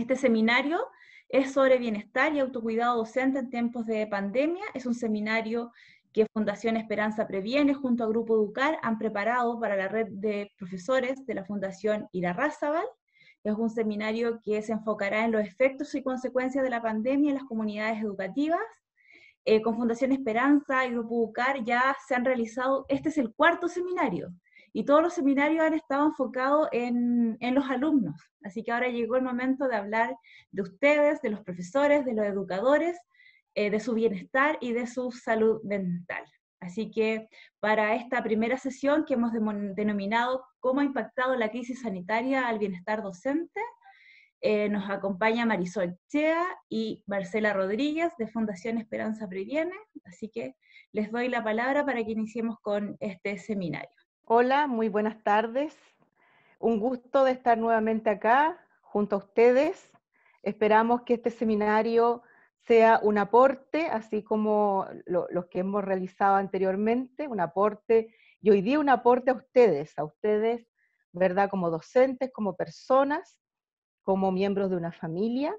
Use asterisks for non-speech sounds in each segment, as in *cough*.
Este seminario es sobre bienestar y autocuidado docente en tiempos de pandemia. Es un seminario que Fundación Esperanza Previene junto a Grupo Educar han preparado para la red de profesores de la Fundación Razabal. Es un seminario que se enfocará en los efectos y consecuencias de la pandemia en las comunidades educativas. Eh, con Fundación Esperanza y Grupo Educar ya se han realizado, este es el cuarto seminario, y todos los seminarios han estado enfocados en, los alumnos. Así que ahora llegó el momento de hablar de ustedes, de los profesores, de los educadores, eh, de su bienestar y de su salud mental. Así que para esta primera sesión que hemos denominado ¿Cómo ha impactado la crisis sanitaria al bienestar docente? Eh, nos acompaña Marisol Chea y Marcela Rodríguez de Fundación Esperanza Previene. Así que les doy la palabra para que iniciemos con este seminario. Hola, muy buenas tardes. Un gusto de estar nuevamente acá junto a ustedes. Esperamos que este seminario sea un aporte, así como los que hemos realizado anteriormente, un aporte, y hoy día un aporte a ustedes, a ustedes, ¿verdad? Como docentes, como personas, como miembros de una familia.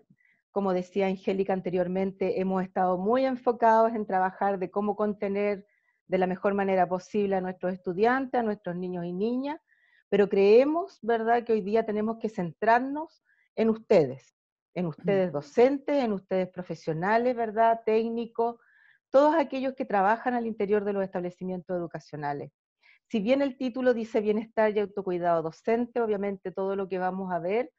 Como decía Angélica anteriormente, hemos estado muy enfocados en trabajar de cómo contener de la mejor manera posible a nuestros estudiantes, a nuestros niños y niñas, pero creemos, ¿verdad?, que hoy día tenemos que centrarnos en ustedes, en ustedes docentes, en ustedes profesionales, ¿verdad?, técnicos, todos aquellos que trabajan al interior de los establecimientos educacionales. Si bien el título dice bienestar y autocuidado docente, obviamente todo lo que vamos a ver,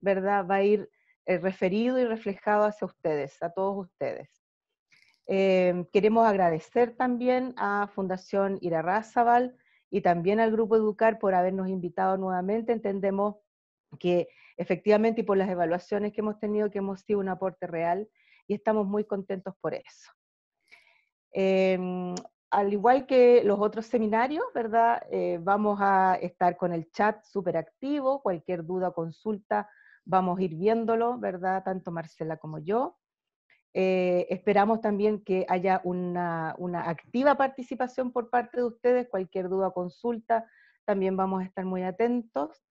¿verdad?, va a ir eh, referido y reflejado hacia ustedes, a todos ustedes. Eh, queremos agradecer también a Fundación Ira Irarrázaval y también al Grupo Educar por habernos invitado nuevamente. Entendemos que efectivamente y por las evaluaciones que hemos tenido que hemos sido un aporte real y estamos muy contentos por eso. Em, al igual que los otros seminarios, ¿verdad? Eh, vamos a estar con el chat súper activo, cualquier duda o consulta vamos a ir viéndolo, ¿verdad? Tanto Marcela como yo. Eh, esperamos también que haya una, una, activa participación por parte de ustedes, cualquier duda o consulta, también vamos a estar muy atentos.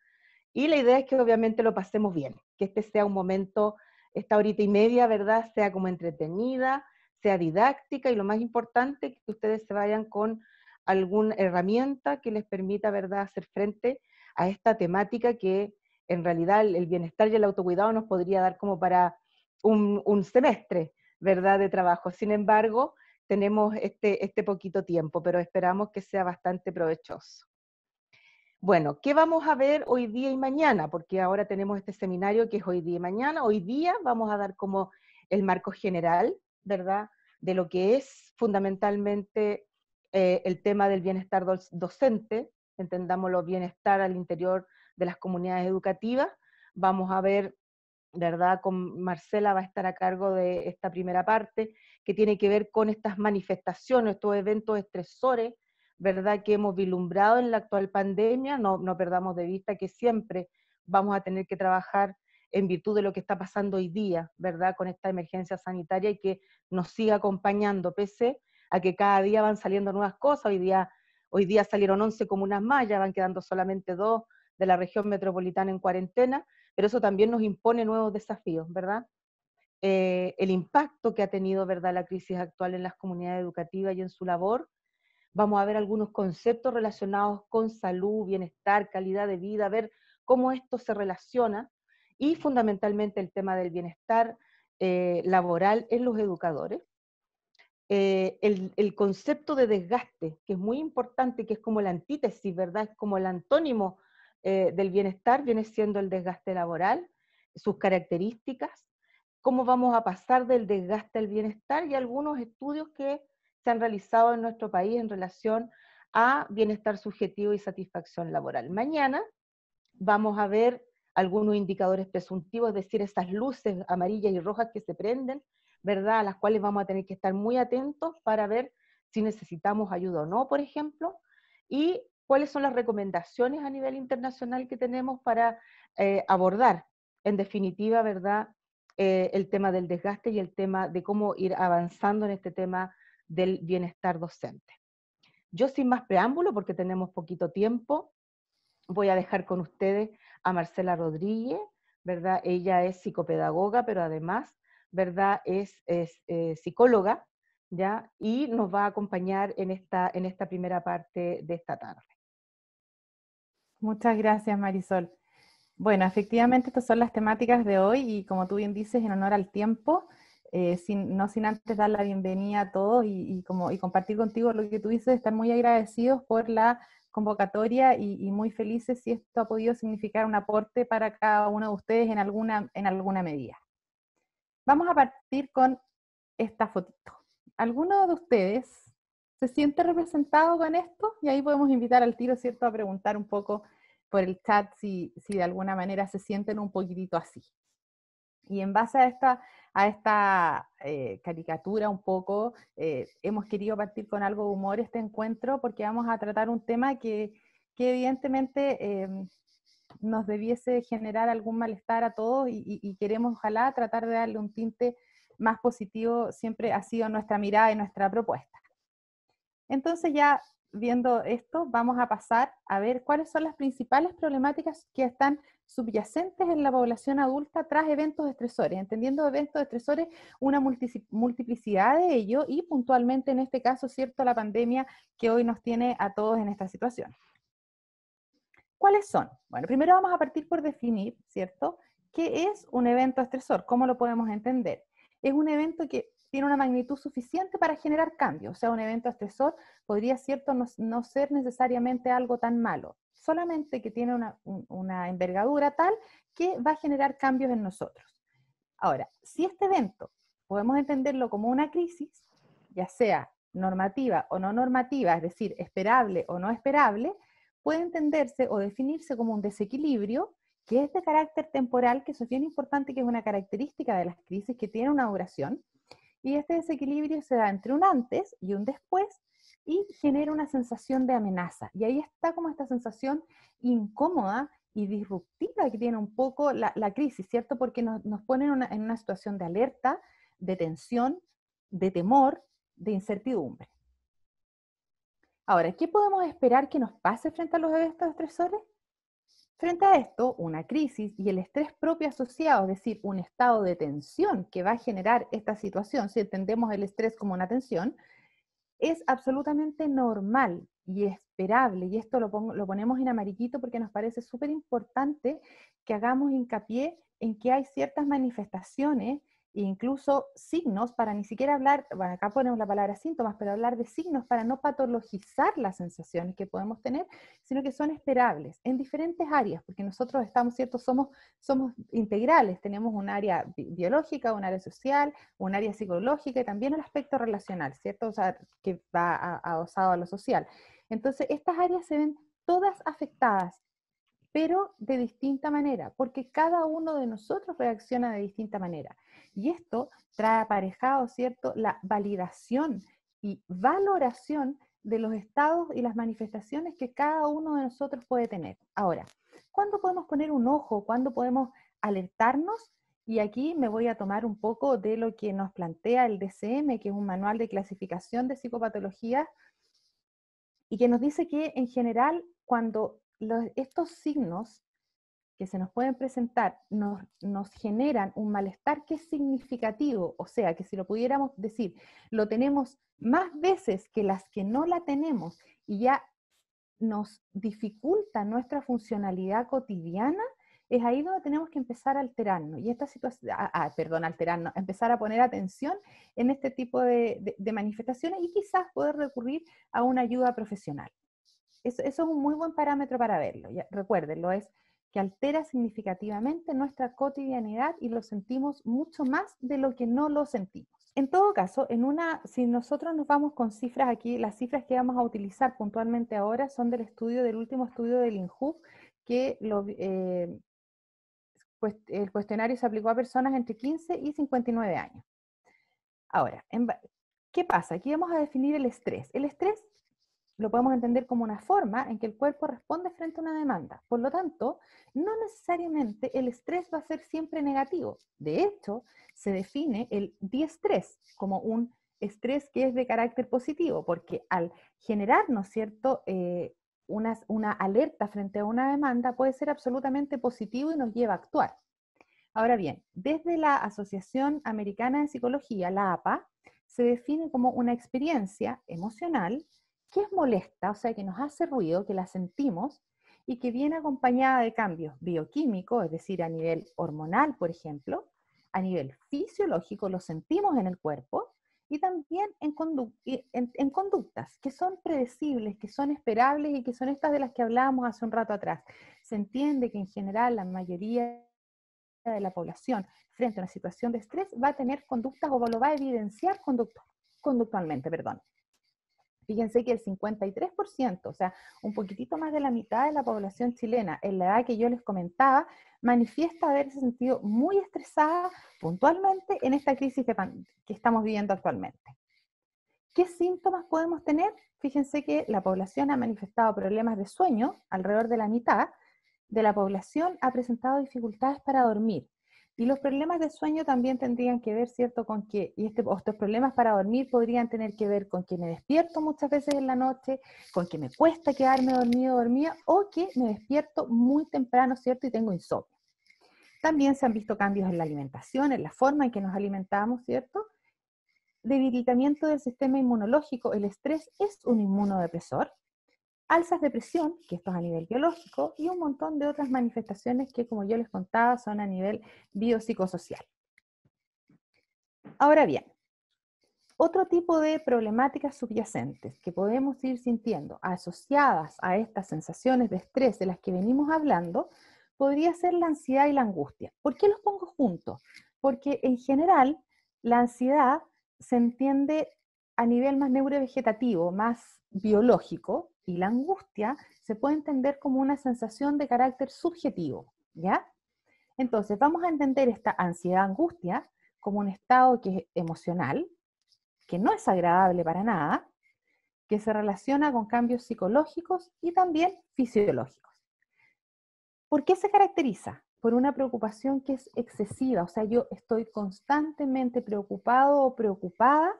Y la idea es que obviamente lo pasemos bien, que este sea un momento, esta horita y media, ¿verdad? Sea como entretenida, sea didáctica y lo más importante, que ustedes se vayan con alguna herramienta que les permita, ¿verdad?, hacer frente a esta temática que en realidad el bienestar y el autocuidado nos podría dar como para un, semestre, ¿verdad?, de trabajo. Sin embargo, tenemos este, este, poquito tiempo, pero esperamos que sea bastante provechoso. Bueno, ¿qué vamos a ver hoy día y mañana? Porque ahora tenemos este seminario que es hoy día y mañana. Hoy día vamos a dar como el marco general, ¿verdad? De lo que es fundamentalmente eh, el tema del bienestar docente, entendámoslo bienestar al interior de las comunidades educativas. Vamos a ver ¿verdad? Con Marcela va a estar a cargo de esta primera parte, que tiene que ver con estas manifestaciones, estos eventos estresores, ¿verdad? Que hemos vislumbrado en la actual pandemia. No, perdamos de vista que siempre vamos a tener que trabajar en virtud de lo que está pasando hoy día, ¿verdad? Con esta emergencia sanitaria y que nos siga acompañando, pese a que cada día van saliendo nuevas cosas. Hoy día, hoy día salieron 11 comunas más, ya van quedando solamente dos de la región metropolitana en cuarentena, pero eso también nos impone nuevos desafíos, ¿verdad? Eh, el impacto que ha tenido, ¿verdad?, la crisis actual en las comunidades educativas y en su labor. Vamos a ver algunos conceptos relacionados con salud, bienestar, calidad de vida, ver cómo esto se relaciona y fundamentalmente el tema del bienestar eh, laboral en los educadores. Eh, el, el, concepto de desgaste, que es muy importante, que es como la antítesis, ¿verdad? Es como el antónimo eh, del bienestar viene siendo el desgaste laboral, sus características, cómo vamos a pasar del desgaste al bienestar y algunos estudios que se han realizado en nuestro país en relación a bienestar subjetivo y satisfacción laboral. Mañana vamos a ver algunos indicadores presuntivos, es decir, esas luces amarillas y rojas que se prenden, ¿verdad? A las cuales vamos a tener que estar muy atentos para ver si necesitamos ayuda o no, por ejemplo. Y cuáles son las recomendaciones a nivel internacional que tenemos para eh, abordar, en definitiva, ¿verdad? Eh, el tema del desgaste y el tema de cómo ir avanzando en este tema del bienestar docente. Yo sin más preámbulo, porque tenemos poquito tiempo, voy a dejar con ustedes a Marcela Rodríguez, ¿verdad? Ella es psicopedagoga, pero además, ¿verdad? Es, es eh, psicóloga, ¿ya? Y nos va a acompañar en esta, en esta primera parte de esta tarde. Muchas gracias, Marisol. Bueno, efectivamente, estas son las temáticas de hoy y como tú bien dices, en honor al tiempo, eh, no sin antes dar la bienvenida a todos y, compartir contigo lo que tú dices, estar muy agradecidos por la convocatoria y, muy felices si esto ha podido significar un aporte para cada uno de ustedes en alguna, en alguna medida. Vamos a partir con esta fotito. ¿Alguno de ustedes se siente representado con esto y ahí podemos invitar al tiro, ¿cierto?, a preguntar un poco por el chat si, de alguna manera se sienten un poquitito así. Y en base a esta, a esta eh, caricatura un poco, eh, hemos querido partir con algo de humor este encuentro porque vamos a tratar un tema que, evidentemente em, nos debiese generar algún malestar a todos y, queremos ojalá tratar de darle un tinte más positivo, siempre ha sido nuestra mirada y nuestra propuesta. Entonces ya viendo esto, vamos a pasar a ver cuáles son las principales problemáticas que están subyacentes en la población adulta tras eventos estresores, entendiendo eventos estresores una multiplicidad de ellos y puntualmente en este caso, cierto, la pandemia que hoy nos tiene a todos en esta situación. ¿Cuáles son? Bueno, primero vamos a partir por definir, ¿cierto? ¿Qué es un evento estresor? ¿Cómo lo podemos entender? Es un evento que tiene una magnitud suficiente para generar cambios. O sea, un evento estresor podría, cierto, no, no ser necesariamente algo tan malo, solamente que tiene una, una envergadura tal que va a generar cambios en nosotros. Ahora, si este evento podemos entenderlo como una crisis, ya sea normativa o no normativa, es decir, esperable o no esperable, puede entenderse o definirse como un desequilibrio que es de carácter temporal, que eso es bien importante, que es una característica de las crisis, que tiene una duración, y este desequilibrio se da entre un antes y un después y genera una sensación de amenaza. Y ahí está como esta sensación incómoda y disruptiva que tiene un poco la, crisis, ¿cierto? Porque nos, ponen en una, situación de alerta, de tensión, de temor, de incertidumbre. Ahora, ¿qué podemos esperar que nos pase frente a los eventos estresores? Frente a esto, una crisis y el estrés propio asociado, es decir, un estado de tensión que va a generar esta situación, si entendemos el estrés como una tensión, es absolutamente normal y esperable. Y esto lo, ponemos en amarillito porque nos parece súper importante que hagamos hincapié en que hay ciertas manifestaciones incluso signos para ni siquiera hablar, bueno, acá ponemos la palabra síntomas, pero hablar de signos para no patologizar las sensaciones que podemos tener, sino que son esperables en diferentes áreas, porque nosotros estamos, ¿cierto? Somos, somos integrales, tenemos un área biológica, un área social, un área psicológica y también el aspecto relacional, ¿cierto? O sea, que va adosado a lo social. Entonces, estas áreas se ven todas afectadas pero de distinta manera, porque cada uno de nosotros reacciona de distinta manera. Y esto trae aparejado, ¿cierto?, la validación y valoración de los estados y las manifestaciones que cada uno de nosotros puede tener. Ahora, ¿cuándo podemos poner un ojo? ¿Cuándo podemos alertarnos? Y aquí me voy a tomar un poco de lo que nos plantea el DCM, que es un manual de clasificación de psicopatología, y que nos dice que en general cuando estos signos que se nos pueden presentar nos, nos, generan un malestar que es significativo, o sea, que si lo pudiéramos decir, lo tenemos más veces que las que no la tenemos y ya nos dificulta nuestra funcionalidad cotidiana, es ahí donde tenemos que empezar a alterarnos y esta situación, ah, ah perdón, alterarnos, empezar a poner atención en este tipo de, manifestaciones y quizás poder recurrir a una ayuda profesional. Eso, es un muy buen parámetro para verlo. recuerdenlo, es que altera significativamente nuestra cotidianidad y lo sentimos mucho más de lo que no lo sentimos. En todo caso, en una, si nosotros nos vamos con cifras aquí, las cifras que vamos a utilizar puntualmente ahora son del estudio, del último estudio del INJU, que eh, el cuestionario se aplicó a personas entre 15 y 59 años. Ahora, ¿qué pasa? Aquí vamos a definir el estrés. El estrés lo podemos entender como una forma en que el cuerpo responde frente a una demanda. Por lo tanto, no necesariamente el estrés va a ser siempre negativo. De hecho, se define el diestrés como un estrés que es de carácter positivo, porque al generar, ¿no es cierto?, eh, una, una alerta frente a una demanda puede ser absolutamente positivo y nos lleva a actuar. Ahora bien, desde la Asociación Americana de Psicología, la APA, se define como una experiencia emocional que es molesta, o sea, que nos hace ruido, que la sentimos y que viene acompañada de cambios bioquímicos, es decir, a nivel hormonal, por ejemplo, a nivel fisiológico, lo sentimos en el cuerpo y también en, conductas que son predecibles, que son esperables y que son estas de las que hablábamos hace un rato atrás. Se entiende que en general la mayoría de la población frente a una situación de estrés va a tener conductas o lo va a evidenciar conductualmente, perdón. Fíjense que el 53%, o sea, un poquitito más de la mitad de la población chilena, en la edad que yo les comentaba, manifiesta haberse sentido muy estresada puntualmente en esta crisis que estamos viviendo actualmente. ¿Qué síntomas podemos tener? Fíjense que la población ha manifestado problemas de sueño, alrededor de la mitad de la población ha presentado dificultades para dormir, y los problemas de sueño también tendrían que ver, ¿cierto?, con que, y este, estos problemas para dormir podrían tener que ver con que me despierto muchas veces en la noche, con que me cuesta quedarme dormido dormida o que me despierto muy temprano, ¿cierto?, y tengo insomnio. También se han visto cambios en la alimentación, en la forma en que nos alimentamos, ¿cierto? Debilitamiento del sistema inmunológico, el estrés es un inmunodepresor alzas de presión, que esto es a nivel biológico, y un montón de otras manifestaciones que, como yo les contaba, son a nivel biopsicosocial. Ahora bien, otro tipo de problemáticas subyacentes que podemos ir sintiendo asociadas a estas sensaciones de estrés de las que venimos hablando podría ser la ansiedad y la angustia. ¿Por qué los pongo juntos? Porque en general la ansiedad se entiende a nivel más neurovegetativo, más biológico, y la angustia se puede entender como una sensación de carácter subjetivo, ¿ya? Entonces, vamos a entender esta ansiedad-angustia como un estado que es emocional, que no es agradable para nada, que se relaciona con cambios psicológicos y también fisiológicos. ¿Por qué se caracteriza? Por una preocupación que es excesiva, o sea, yo estoy constantemente preocupado o preocupada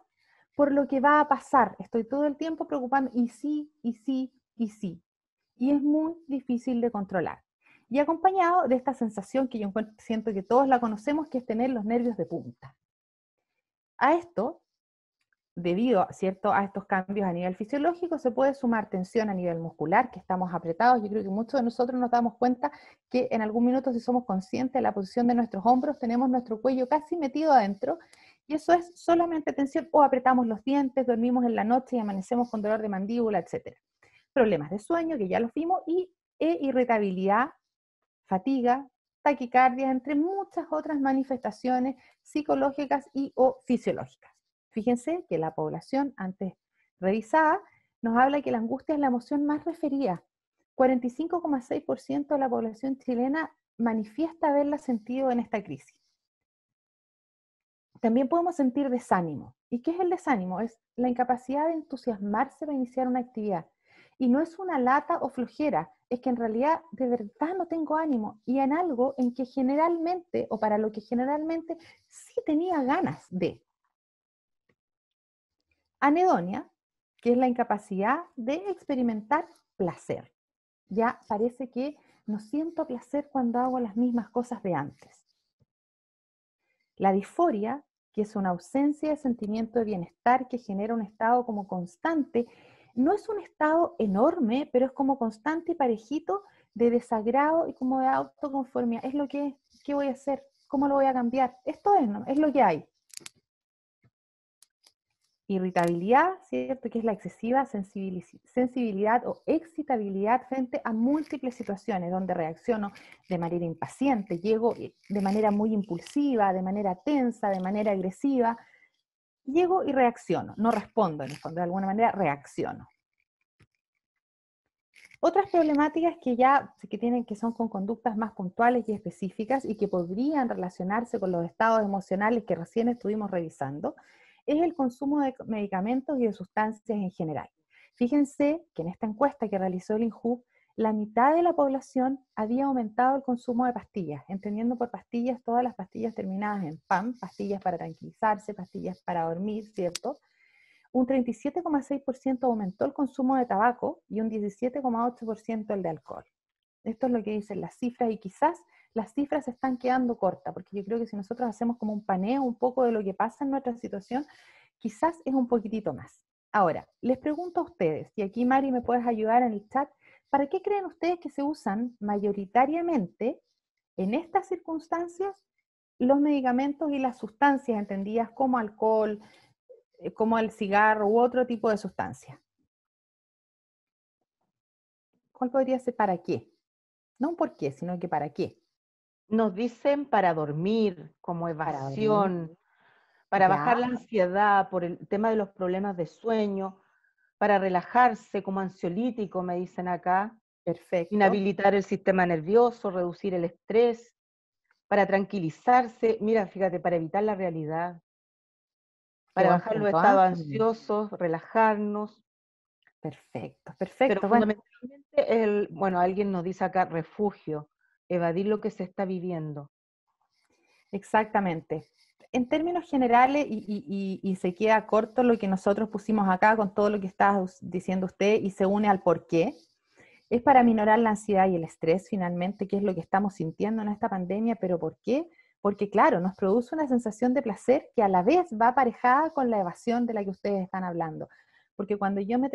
por lo que va a pasar. Estoy todo el tiempo preocupando y sí, y sí, y sí. Y es muy difícil de controlar. Y acompañado de esta sensación que yo siento que todos la conocemos, que es tener los nervios de punta. A esto, debido ¿cierto? a estos cambios a nivel fisiológico, se puede sumar tensión a nivel muscular, que estamos apretados. Yo creo que muchos de nosotros nos damos cuenta que en algún minuto, si somos conscientes de la posición de nuestros hombros, tenemos nuestro cuello casi metido adentro y eso es solamente tensión o apretamos los dientes, dormimos en la noche y amanecemos con dolor de mandíbula, etc. Problemas de sueño, que ya los vimos, y e irritabilidad, fatiga, taquicardia, entre muchas otras manifestaciones psicológicas y o fisiológicas. Fíjense que la población antes revisada nos habla que la angustia es la emoción más referida. 45,6% de la población chilena manifiesta haberla sentido en esta crisis también podemos sentir desánimo. ¿Y qué es el desánimo? Es la incapacidad de entusiasmarse para iniciar una actividad. Y no es una lata o flojera, es que en realidad de verdad no tengo ánimo y en algo en que generalmente o para lo que generalmente sí tenía ganas de. Anedonia, que es la incapacidad de experimentar placer. Ya parece que no siento placer cuando hago las mismas cosas de antes. La disforia, que es una ausencia de sentimiento de bienestar que genera un estado como constante. No es un estado enorme, pero es como constante y parejito de desagrado y como de autoconformidad. Es lo que ¿qué voy a hacer? ¿Cómo lo voy a cambiar? Esto es, es lo que hay. Irritabilidad, ¿cierto? Que es la excesiva sensibilidad o excitabilidad frente a múltiples situaciones donde reacciono de manera impaciente, llego eh, de manera muy impulsiva, de manera tensa, de manera agresiva. Llego y reacciono, no respondo en de alguna manera reacciono. Otras problemáticas que ya que tienen que son con conductas más puntuales y específicas y que podrían relacionarse con los estados emocionales que recién estuvimos revisando es el consumo de medicamentos y de sustancias en general. Fíjense que en esta encuesta que realizó el INJU, la mitad de la población había aumentado el consumo de pastillas, entendiendo por pastillas todas las pastillas terminadas en pan, pastillas para tranquilizarse, pastillas para dormir, ¿cierto? Un 37,6% aumentó el consumo de tabaco y un 17,8% el de alcohol. Esto es lo que dicen las cifras y quizás las cifras están quedando cortas, porque yo creo que si nosotros hacemos como un paneo un poco de lo que pasa en nuestra situación, quizás es un poquitito más. Ahora, les pregunto a ustedes, y aquí Mari me puedes ayudar en el chat, ¿para qué creen ustedes que se usan mayoritariamente en estas circunstancias los medicamentos y las sustancias entendidas como alcohol, eh, como el cigarro u otro tipo de sustancia? ¿Cuál podría ser para qué? No un por qué, sino que para qué. Nos dicen para dormir, como evasión, para, bajar la ansiedad por el tema de los problemas de sueño, para relajarse como ansiolítico, me dicen acá. Perfecto. Inhabilitar el sistema nervioso, reducir el estrés, para tranquilizarse, mira, fíjate, para evitar la realidad, para bajar los estados ¿ah? ansiosos, relajarnos. Perfecto, perfecto. Pero fundamentalmente, el, bueno, alguien nos dice acá refugio, evadir lo que se está viviendo. Exactamente. En términos generales, y, se queda corto lo que nosotros pusimos acá con todo lo que está diciendo usted y se une al por qué, es para minorar la ansiedad y el estrés finalmente, que es lo que estamos sintiendo en esta pandemia, pero ¿por qué? Porque claro, nos produce una sensación de placer que a la vez va aparejada con la evasión de la que ustedes están hablando. Porque cuando yo me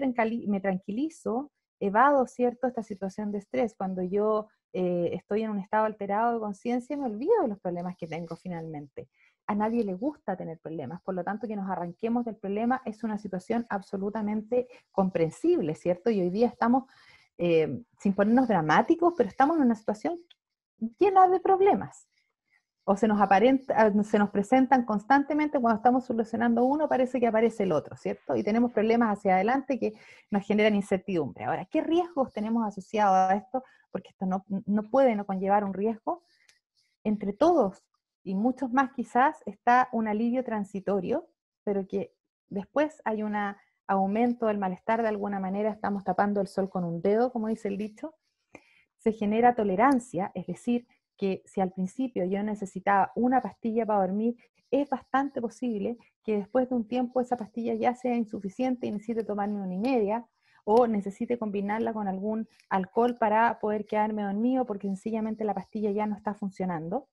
tranquilizo, evado, ¿cierto?, esta situación de estrés, cuando yo eh, estoy en un estado alterado de conciencia y me olvido de los problemas que tengo finalmente. A nadie le gusta tener problemas, por lo tanto que nos arranquemos del problema es una situación absolutamente comprensible, ¿cierto? Y hoy día estamos, eh, sin ponernos dramáticos, pero estamos en una situación llena de problemas. O se nos, ah, se nos presentan constantemente cuando estamos solucionando uno, parece que aparece el otro, ¿cierto? Y tenemos problemas hacia adelante que nos generan incertidumbre. Ahora, ¿qué riesgos tenemos asociados a esto? porque esto no, puede no conllevar un riesgo, entre todos y muchos más quizás está un alivio transitorio, pero que después hay un aumento del malestar de alguna manera, estamos tapando el sol con un dedo, como dice el dicho, se genera tolerancia, es decir, que si al principio yo necesitaba una pastilla para dormir, es bastante posible que después de un tiempo esa pastilla ya sea insuficiente y necesite tomarme una y media, o necesite combinarla con algún alcohol para poder quedarme dormido porque sencillamente la pastilla ya no está funcionando.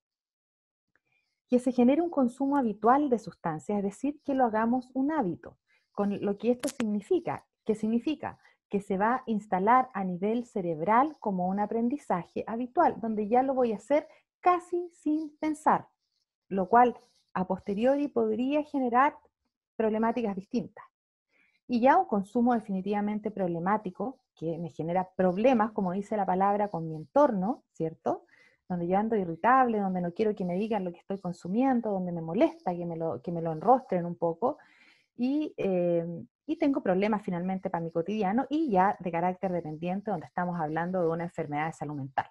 Que se genere un consumo habitual de sustancias, es decir, que lo hagamos un hábito, con lo que esto significa. ¿Qué significa? que se va a instalar a nivel cerebral como un aprendizaje habitual, donde ya lo voy a hacer casi sin pensar, lo cual a posteriori podría generar problemáticas distintas y ya un consumo definitivamente problemático, que me genera problemas, como dice la palabra, con mi entorno, ¿cierto? Donde yo ando irritable, donde no quiero que me digan lo que estoy consumiendo, donde me molesta que me lo, que me lo enrostren un poco. Y, eh, y tengo problemas finalmente para mi cotidiano y ya de carácter dependiente, donde estamos hablando de una enfermedad de salud mental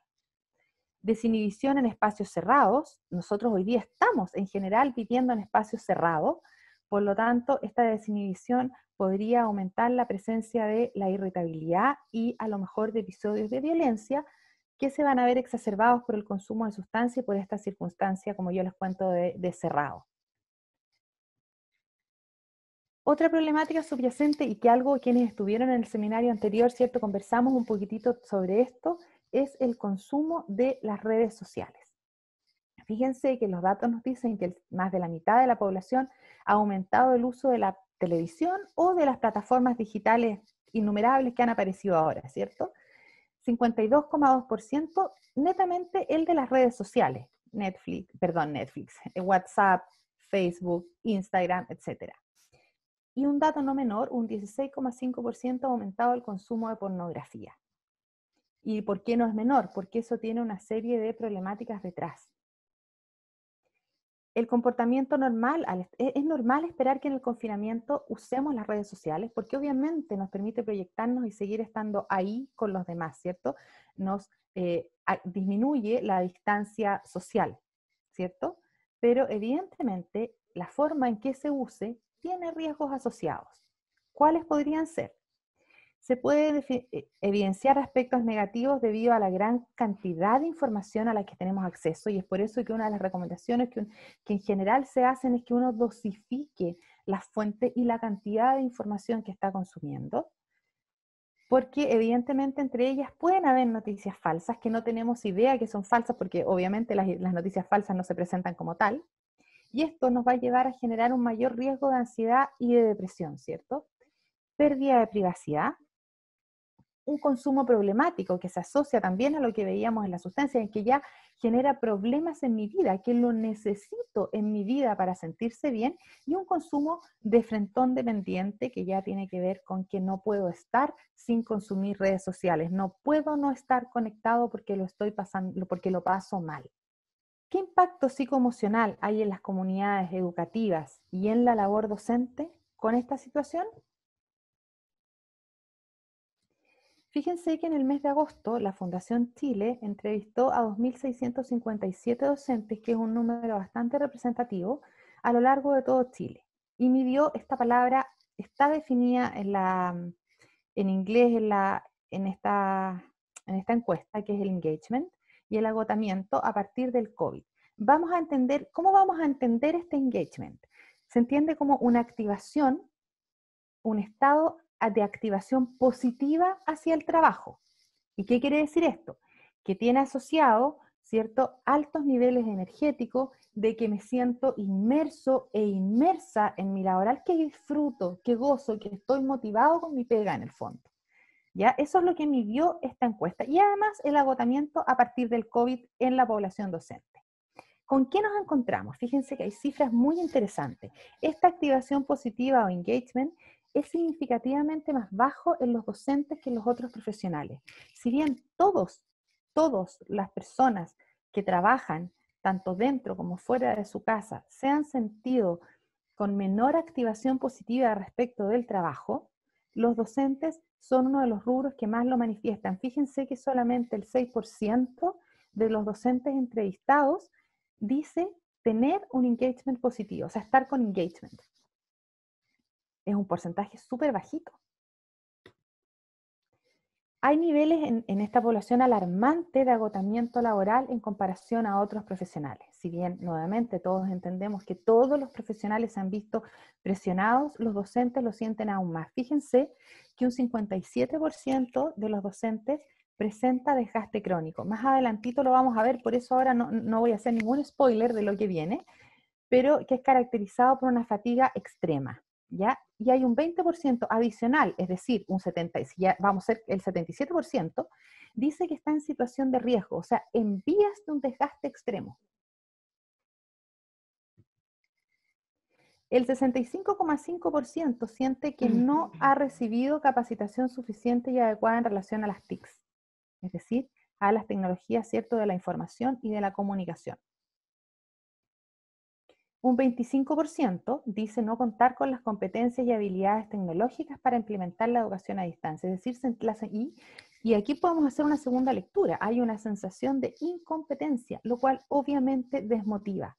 desinhibición en espacios cerrados. Nosotros hoy día estamos en general viviendo en espacios cerrados, por lo tanto, esta desinhibición podría aumentar la presencia de la irritabilidad y a lo mejor de episodios de violencia que se van a ver exacerbados por el consumo de sustancia y por esta circunstancia, como yo les cuento, de, de cerrado. Otra problemática subyacente y que algo quienes estuvieron en el seminario anterior, ¿cierto? Conversamos un poquitito sobre esto, es el consumo de las redes sociales. Fíjense que los datos nos dicen que más de la mitad de la población ha aumentado el uso de la televisión o de las plataformas digitales innumerables que han aparecido ahora, ¿cierto? 52,2% netamente el de las redes sociales, Netflix, perdón, Netflix, eh, WhatsApp, Facebook, Instagram, etc. Y un dato no menor, un 16,5% ha aumentado el consumo de pornografía. ¿Y por qué no es menor? Porque eso tiene una serie de problemáticas detrás el comportamiento normal, e-, es normal esperar que en el confinamiento usemos las redes sociales porque obviamente nos permite proyectarnos y seguir estando ahí con los demás, ¿cierto? Nos eh, disminuye la distancia social, ¿cierto? Pero evidentemente la forma en que se use tiene riesgos asociados. ¿Cuáles podrían ser? se puede eh, evidenciar aspectos negativos debido a la gran cantidad de información a la que tenemos acceso y es por eso que una de las recomendaciones que, en general se hacen es que uno dosifique la fuente y la cantidad de información que está consumiendo, porque evidentemente entre ellas pueden haber noticias falsas que no tenemos idea que son falsas porque obviamente las, las noticias falsas no se presentan como tal. Y esto nos va a llevar a generar un mayor riesgo de ansiedad y de depresión, ¿cierto? Pérdida de privacidad, un consumo problemático que se asocia también a lo que veíamos en la sustancia, en que ya genera problemas en mi vida, que lo necesito en mi vida para sentirse bien, y un consumo de frentón dependiente que ya tiene que ver con que no puedo estar sin consumir redes sociales, no puedo no estar conectado porque lo estoy pasando, porque lo paso mal. ¿Qué impacto psicoemocional hay en las comunidades educativas y en la labor docente con esta situación? Fíjense que en el mes de agosto la Fundación Chile entrevistó a 2.657 docentes, que es un número bastante representativo, a lo largo de todo Chile. Y midió esta palabra, está definida en, la, mm, en inglés en, la, en, esta, en esta encuesta, que es el engagement y el agotamiento a partir del COVID. Vamos a entender, ¿cómo vamos a entender este engagement? Se entiende como una activación, un estado de activación positiva hacia el trabajo. ¿Y qué quiere decir esto? Que tiene asociado, ¿cierto?, altos niveles energéticos de que me siento inmerso e inmersa en mi laboral, que disfruto, que gozo, que estoy motivado con mi pega en el fondo. ¿Ya? Eso es lo que midió esta encuesta. Y además el agotamiento a partir del COVID en la población docente. ¿Con qué nos encontramos? Fíjense que hay cifras muy interesantes. Esta activación positiva o engagement es significativamente más bajo en los docentes que en los otros profesionales. Si bien todos, todas las personas que trabajan, tanto dentro como fuera de su casa, se han sentido con menor activación positiva respecto del trabajo, los docentes son uno de los rubros que más lo manifiestan. Fíjense que solamente el 6% de los docentes entrevistados dice tener un engagement positivo, o sea, estar con engagement es un porcentaje súper bajito. Hay niveles en, esta población alarmante de agotamiento laboral en comparación a otros profesionales. Si bien, nuevamente, todos entendemos que todos los profesionales se han visto presionados, los docentes lo sienten aún más. Fíjense que un 57% de los docentes presenta desgaste crónico. Más adelantito lo vamos a ver, por eso ahora no voy a hacer ningún spoiler de lo que viene, pero que es caracterizado por una fatiga extrema. Y hay un 20% adicional, es decir, un 70, ya vamos a ser el 77%, dice que está en situación de riesgo, o sea, en vías de un desgaste extremo. El 65,5% siente que no ha recibido capacitación suficiente y adecuada en relación a las TICs, es decir, a las tecnologías, de la información y de la comunicación. Un 25% dice no contar con las competencias y habilidades tecnológicas para implementar la educación a distancia. Es decir, y, y aquí podemos hacer una segunda lectura. Hay una sensación de incompetencia, lo cual obviamente desmotiva.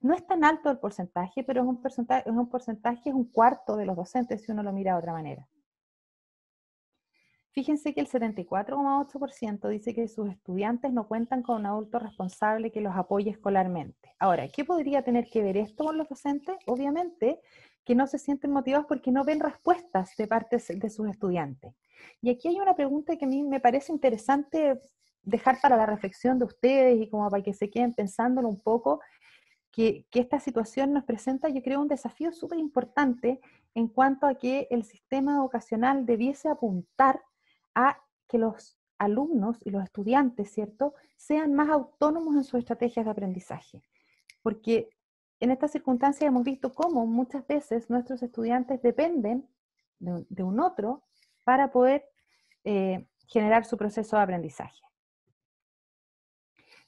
No es tan alto el porcentaje, pero es un porcentaje, es un, porcentaje, es un cuarto de los docentes si uno lo mira de otra manera. Fíjense que el 74,8% dice que sus estudiantes no cuentan con un adulto responsable que los apoye escolarmente. Ahora, ¿qué podría tener que ver esto con los docentes? Obviamente que no se sienten motivados porque no ven respuestas de parte de sus estudiantes. Y aquí hay una pregunta que a mí me parece interesante dejar para la reflexión de ustedes y como para que se queden pensándolo un poco, que, que esta situación nos presenta, yo creo, un desafío súper importante en cuanto a que el sistema educacional debiese apuntar a que los alumnos y los estudiantes, ¿cierto?, sean más autónomos en sus estrategias de aprendizaje. Porque en estas circunstancias hemos visto cómo muchas veces nuestros estudiantes dependen de, un otro para poder eh, generar su proceso de aprendizaje.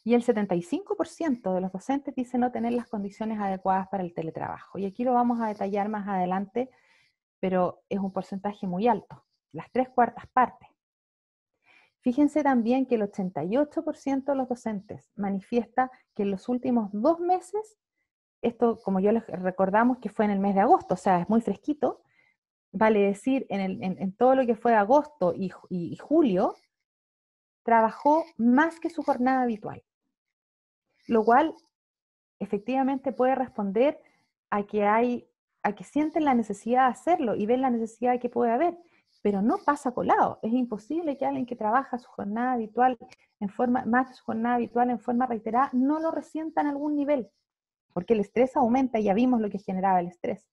Y el 75% de los docentes dice no tener las condiciones adecuadas para el teletrabajo. Y aquí lo vamos a detallar más adelante, pero es un porcentaje muy alto, las tres cuartas partes. Fíjense también que el 88% de los docentes manifiesta que en los últimos dos meses, esto como yo les recordamos que fue en el mes de agosto, o sea, es muy fresquito, vale decir, en, todo lo que fue agosto y, julio, trabajó más que su jornada habitual, lo cual efectivamente puede responder a que hay a que sienten la necesidad de hacerlo y ven la necesidad que puede haber pero no pasa colado. Es imposible que alguien que trabaja su jornada habitual en forma, más su jornada habitual en forma reiterada, no lo resienta en algún nivel, porque el estrés aumenta, y ya vimos lo que generaba el estrés.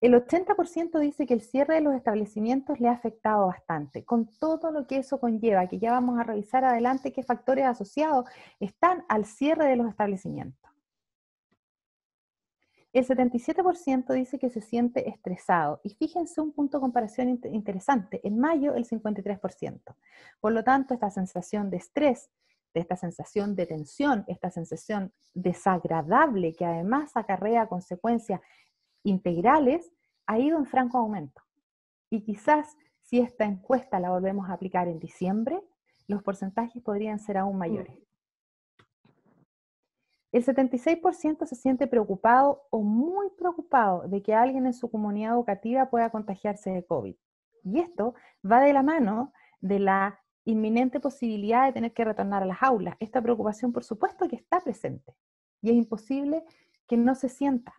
El 80% dice que el cierre de los establecimientos le ha afectado bastante, con todo lo que eso conlleva, que ya vamos a revisar adelante qué factores asociados están al cierre de los establecimientos el 77% dice que se siente estresado. Y fíjense un punto de comparación interesante. En mayo, el 53%. Por lo tanto, esta sensación de estrés, de esta sensación de tensión, esta sensación desagradable que además acarrea consecuencias integrales, ha ido en franco aumento. Y quizás si esta encuesta la volvemos a aplicar en diciembre, los porcentajes podrían ser aún mayores. El 76% se siente preocupado o muy preocupado de que alguien en su comunidad educativa pueda contagiarse de COVID. Y esto va de la mano de la inminente posibilidad de tener que retornar a las aulas. Esta preocupación, por supuesto, que está presente y es imposible que no se sienta.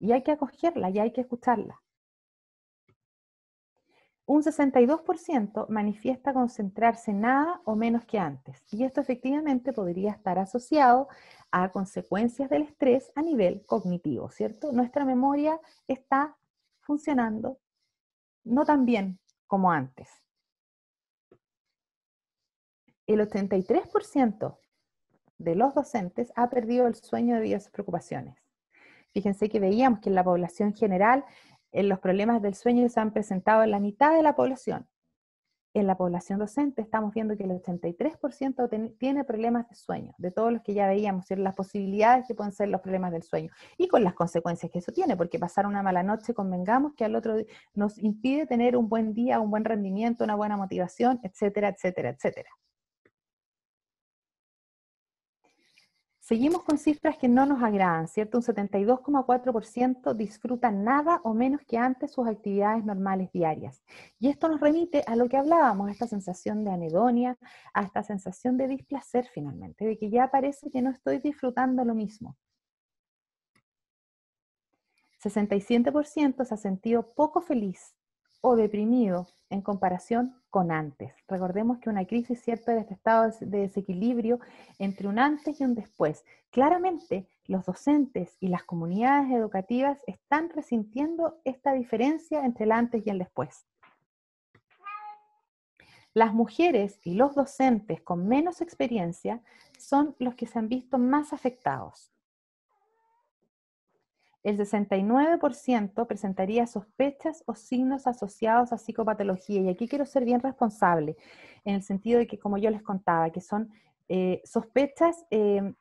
Y hay que acogerla y hay que escucharla. Un 62% manifiesta concentrarse nada o menos que antes. Y esto efectivamente podría estar asociado a consecuencias del estrés a nivel cognitivo, ¿cierto? Nuestra memoria está funcionando no tan bien como antes. El 83% de los docentes ha perdido el sueño debido a sus preocupaciones. Fíjense que veíamos que en la población general en eh, los problemas del sueño se han presentado en la mitad de la población, en la población docente estamos viendo que el 83% tiene problemas de sueño, de todos los que ya veíamos, las posibilidades que pueden ser los problemas del sueño y con las consecuencias que eso tiene, porque pasar una mala noche, convengamos que al otro nos impide tener un buen día, un buen rendimiento, una buena motivación, etcétera, etcétera, etcétera. Seguimos con cifras que no nos agradan, ¿cierto? Un 72,4% disfruta nada o menos que antes sus actividades normales diarias. Y esto nos remite a lo que hablábamos, a esta sensación de anedonia, a esta sensación de displacer finalmente, de que ya parece que no estoy disfrutando lo mismo. 67% se ha sentido poco feliz o deprimido en comparación con antes. Recordemos que una crisis cierta de este estado de desequilibrio entre un antes y un después. Claramente, los docentes y las comunidades educativas están resintiendo esta diferencia entre el antes y el después. Las mujeres y los docentes con menos experiencia son los que se han visto más afectados el 69% presentaría sospechas o signos asociados a psicopatología. Y aquí quiero ser bien responsable, en el sentido de que, como yo les contaba, que son eh, sospechas eh,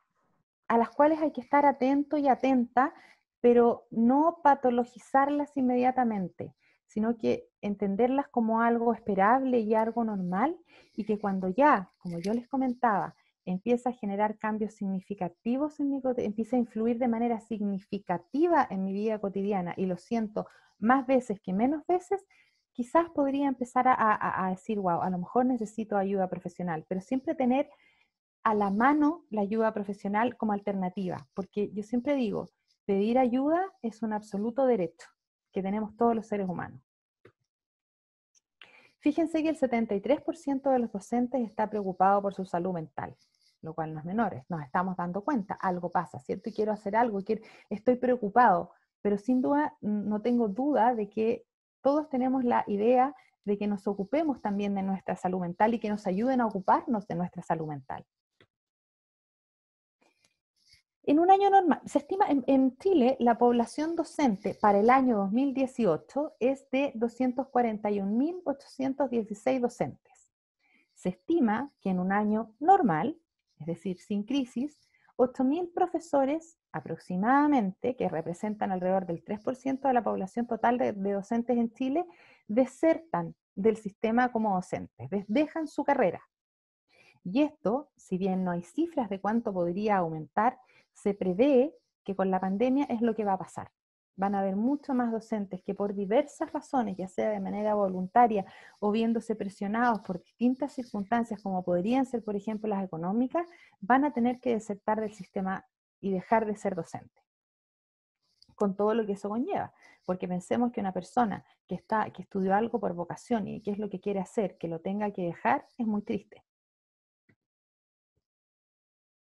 a las cuales hay que estar atento y atenta, pero no patologizarlas inmediatamente, sino que entenderlas como algo esperable y algo normal, y que cuando ya, como yo les comentaba, empieza a generar cambios significativos empieza a influir de manera significativa en mi vida cotidiana y lo siento más veces que menos veces, quizás podría empezar a, a decir, wow, a lo mejor necesito ayuda profesional, pero siempre tener a la mano la ayuda profesional como alternativa, porque yo siempre digo, pedir ayuda es un absoluto derecho que tenemos todos los seres humanos. Fíjense que el 73% de los docentes está preocupado por su salud mental lo cual los menores nos estamos dando cuenta, algo pasa, ¿cierto? Y quiero hacer algo, estoy preocupado, pero sin duda mm, no tengo duda de que todos tenemos la idea de que nos ocupemos también de nuestra salud mental y que nos ayuden a ocuparnos de nuestra salud mental. En un año normal, se estima en, Chile la población docente para el año 2018 es de 241.816 docentes. Se estima que en un año normal es decir, sin crisis, 8.000 profesores aproximadamente, que representan alrededor del 3% de la población total de, docentes en Chile, desertan del sistema como docentes, dejan su carrera. Y esto, si bien no hay cifras de cuánto podría aumentar, se prevé que con la pandemia es lo que va a pasar. Van a haber mucho más docentes que por diversas razones, ya sea de manera voluntaria o viéndose presionados por distintas circunstancias, como podrían ser, por ejemplo, las económicas, van a tener que desertar del sistema y dejar de ser docente con todo lo que eso conlleva. Porque pensemos que una persona que, está, que estudió algo por vocación y que es lo que quiere hacer, que lo tenga que dejar, es muy triste.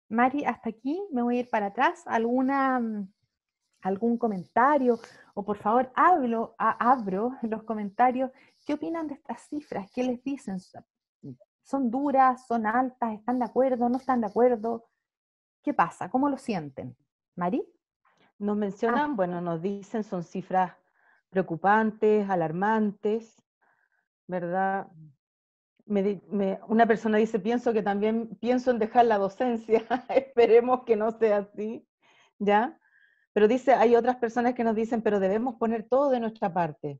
Mari, hasta aquí me voy a ir para atrás. ¿Alguna mm, algún comentario o por favor hablo, abro *laughs* los comentarios. ¿Qué opinan de estas cifras? ¿Qué les dicen? ¿Son duras? ¿Son altas? ¿Están de acuerdo? ¿No están de acuerdo? ¿Qué pasa? ¿Cómo lo sienten? ¿Marí? Nos ah. mencionan, bueno, nos dicen son cifras preocupantes, alarmantes, ¿verdad? una persona dice, pienso que también pienso en dejar la docencia, *laughs* esperemos que no sea así, ¿ya? Pero dice, hay otras personas que nos dicen, pero debemos poner todo de nuestra parte,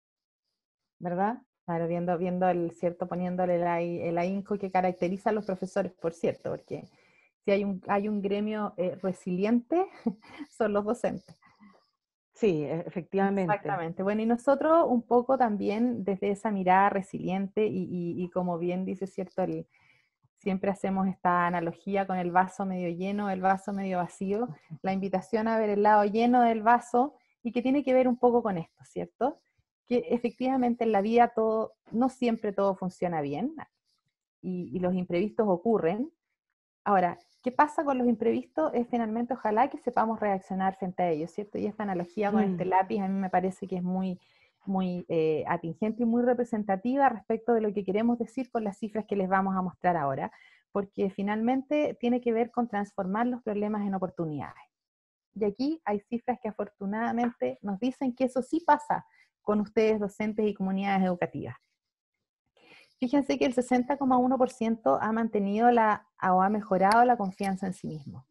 ¿verdad? Claro, viendo, viendo el cierto, poniéndole el, el ahínco que caracteriza a los profesores, por cierto, porque si hay un, hay un gremio eh, resiliente, *laughs* son los docentes. Sí, e, efectivamente. Exactamente. Bueno, y nosotros un poco también desde esa mirada resiliente y, y como bien dice cierto el, Siempre hacemos esta analogía con el vaso medio lleno, el vaso medio vacío, la invitación a ver el lado lleno del vaso y que tiene que ver un poco con esto, ¿cierto? Que efectivamente en la vida todo, no siempre todo funciona bien y, los imprevistos ocurren. Ahora, ¿qué pasa con los imprevistos? Es finalmente ojalá que sepamos reaccionar frente a ellos, ¿cierto? Y esta analogía con este mm. lápiz a mí me parece que es muy, muy eh, atingente y muy representativa respecto de lo que queremos decir con las cifras que les vamos a mostrar ahora, porque finalmente tiene que ver con transformar los problemas en oportunidades. Y aquí hay cifras que afortunadamente nos dicen que eso sí pasa con ustedes, docentes y comunidades educativas. Fíjense que el 60,1% ha mantenido o ha mejorado la confianza en sí mismo.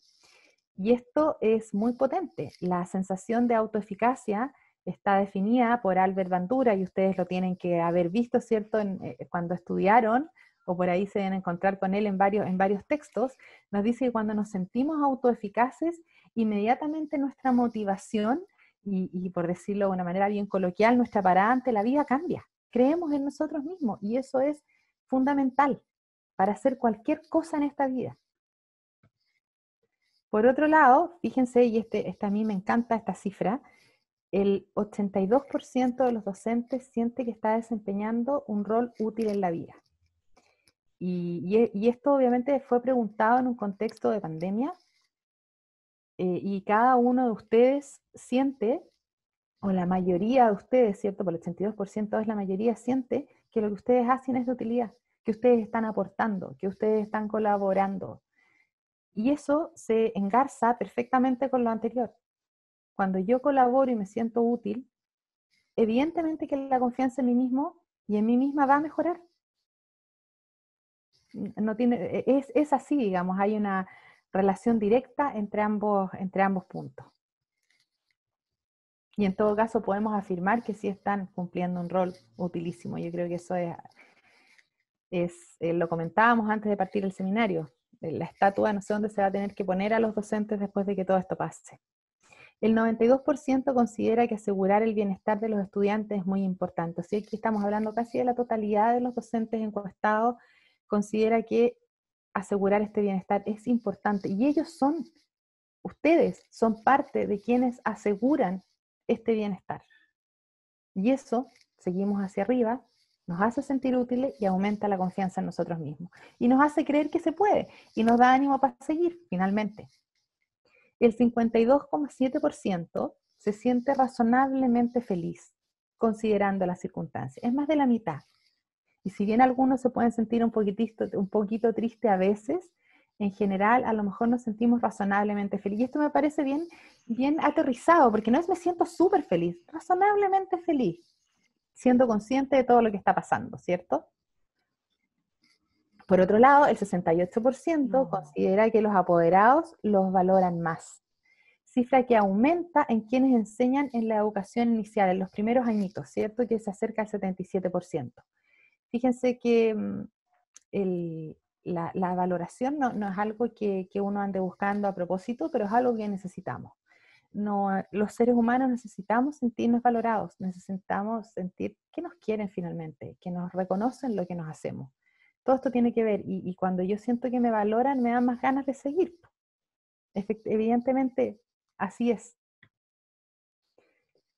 Y esto es muy potente. La sensación de autoeficacia está definida por Albert Bandura y ustedes lo tienen que haber visto, ¿cierto?, eh, cuando estudiaron o por ahí se deben encontrar con él en varios, en varios textos, nos dice que cuando nos sentimos autoeficaces, inmediatamente nuestra motivación y, por decirlo de una manera bien coloquial, nuestra parada ante la vida cambia. Creemos en nosotros mismos y eso es fundamental para hacer cualquier cosa en esta vida. Por otro lado, fíjense, y este, este a mí me encanta esta cifra, el 82% de los docentes siente que está desempeñando un rol útil en la vida. Y, e, esto obviamente fue preguntado en un contexto de pandemia eh, y cada uno de ustedes siente, o la mayoría de ustedes, ¿cierto? Por el 82% es la mayoría, siente que lo que ustedes hacen es de utilidad, que ustedes están aportando, que ustedes están colaborando. Y eso se engarza perfectamente con lo anterior cuando yo colaboro y me siento útil, evidentemente que la confianza en mí mismo y en mí misma va a mejorar. Mm, no tiene, e, es, así, digamos, hay una relación directa entre ambos, entre ambos puntos. Y en todo caso podemos afirmar que sí están cumpliendo un rol utilísimo. Yo creo que eso es, es eh, lo comentábamos antes de partir el seminario. La estatua no sé dónde se va a tener que poner a los docentes después de que todo esto pase. El 92% considera que asegurar el bienestar de los estudiantes es muy importante. Así que estamos hablando casi de la totalidad de los docentes encuestados, considera que asegurar este bienestar es importante. Y ellos son, ustedes son parte de quienes aseguran este bienestar. Y eso, seguimos hacia arriba, nos hace sentir útiles y aumenta la confianza en nosotros mismos. Y nos hace creer que se puede y nos da ánimo para seguir, finalmente el 52,7% se siente razonablemente feliz, considerando las circunstancias. Es más de la mitad. Y si bien algunos se pueden sentir un un poquito triste a veces, en general a lo mejor nos sentimos razonablemente feliz. Y esto me parece bien, bien aterrizado, porque no es me siento súper feliz, razonablemente feliz, siendo consciente de todo lo que está pasando, ¿cierto? Por otro lado, el 68% considera que los apoderados los valoran más, cifra que aumenta en quienes enseñan en la educación inicial, en los primeros añitos, ¿cierto? Que se acerca al 77%. Fíjense que mm, la, valoración no, es algo que, uno ande buscando a propósito, pero es algo que necesitamos. los seres humanos necesitamos sentirnos valorados, necesitamos sentir que nos quieren finalmente, que nos reconocen lo que nos hacemos todo esto tiene que ver. Y, cuando yo siento que me valoran, me dan más ganas de seguir. evidentemente, así es.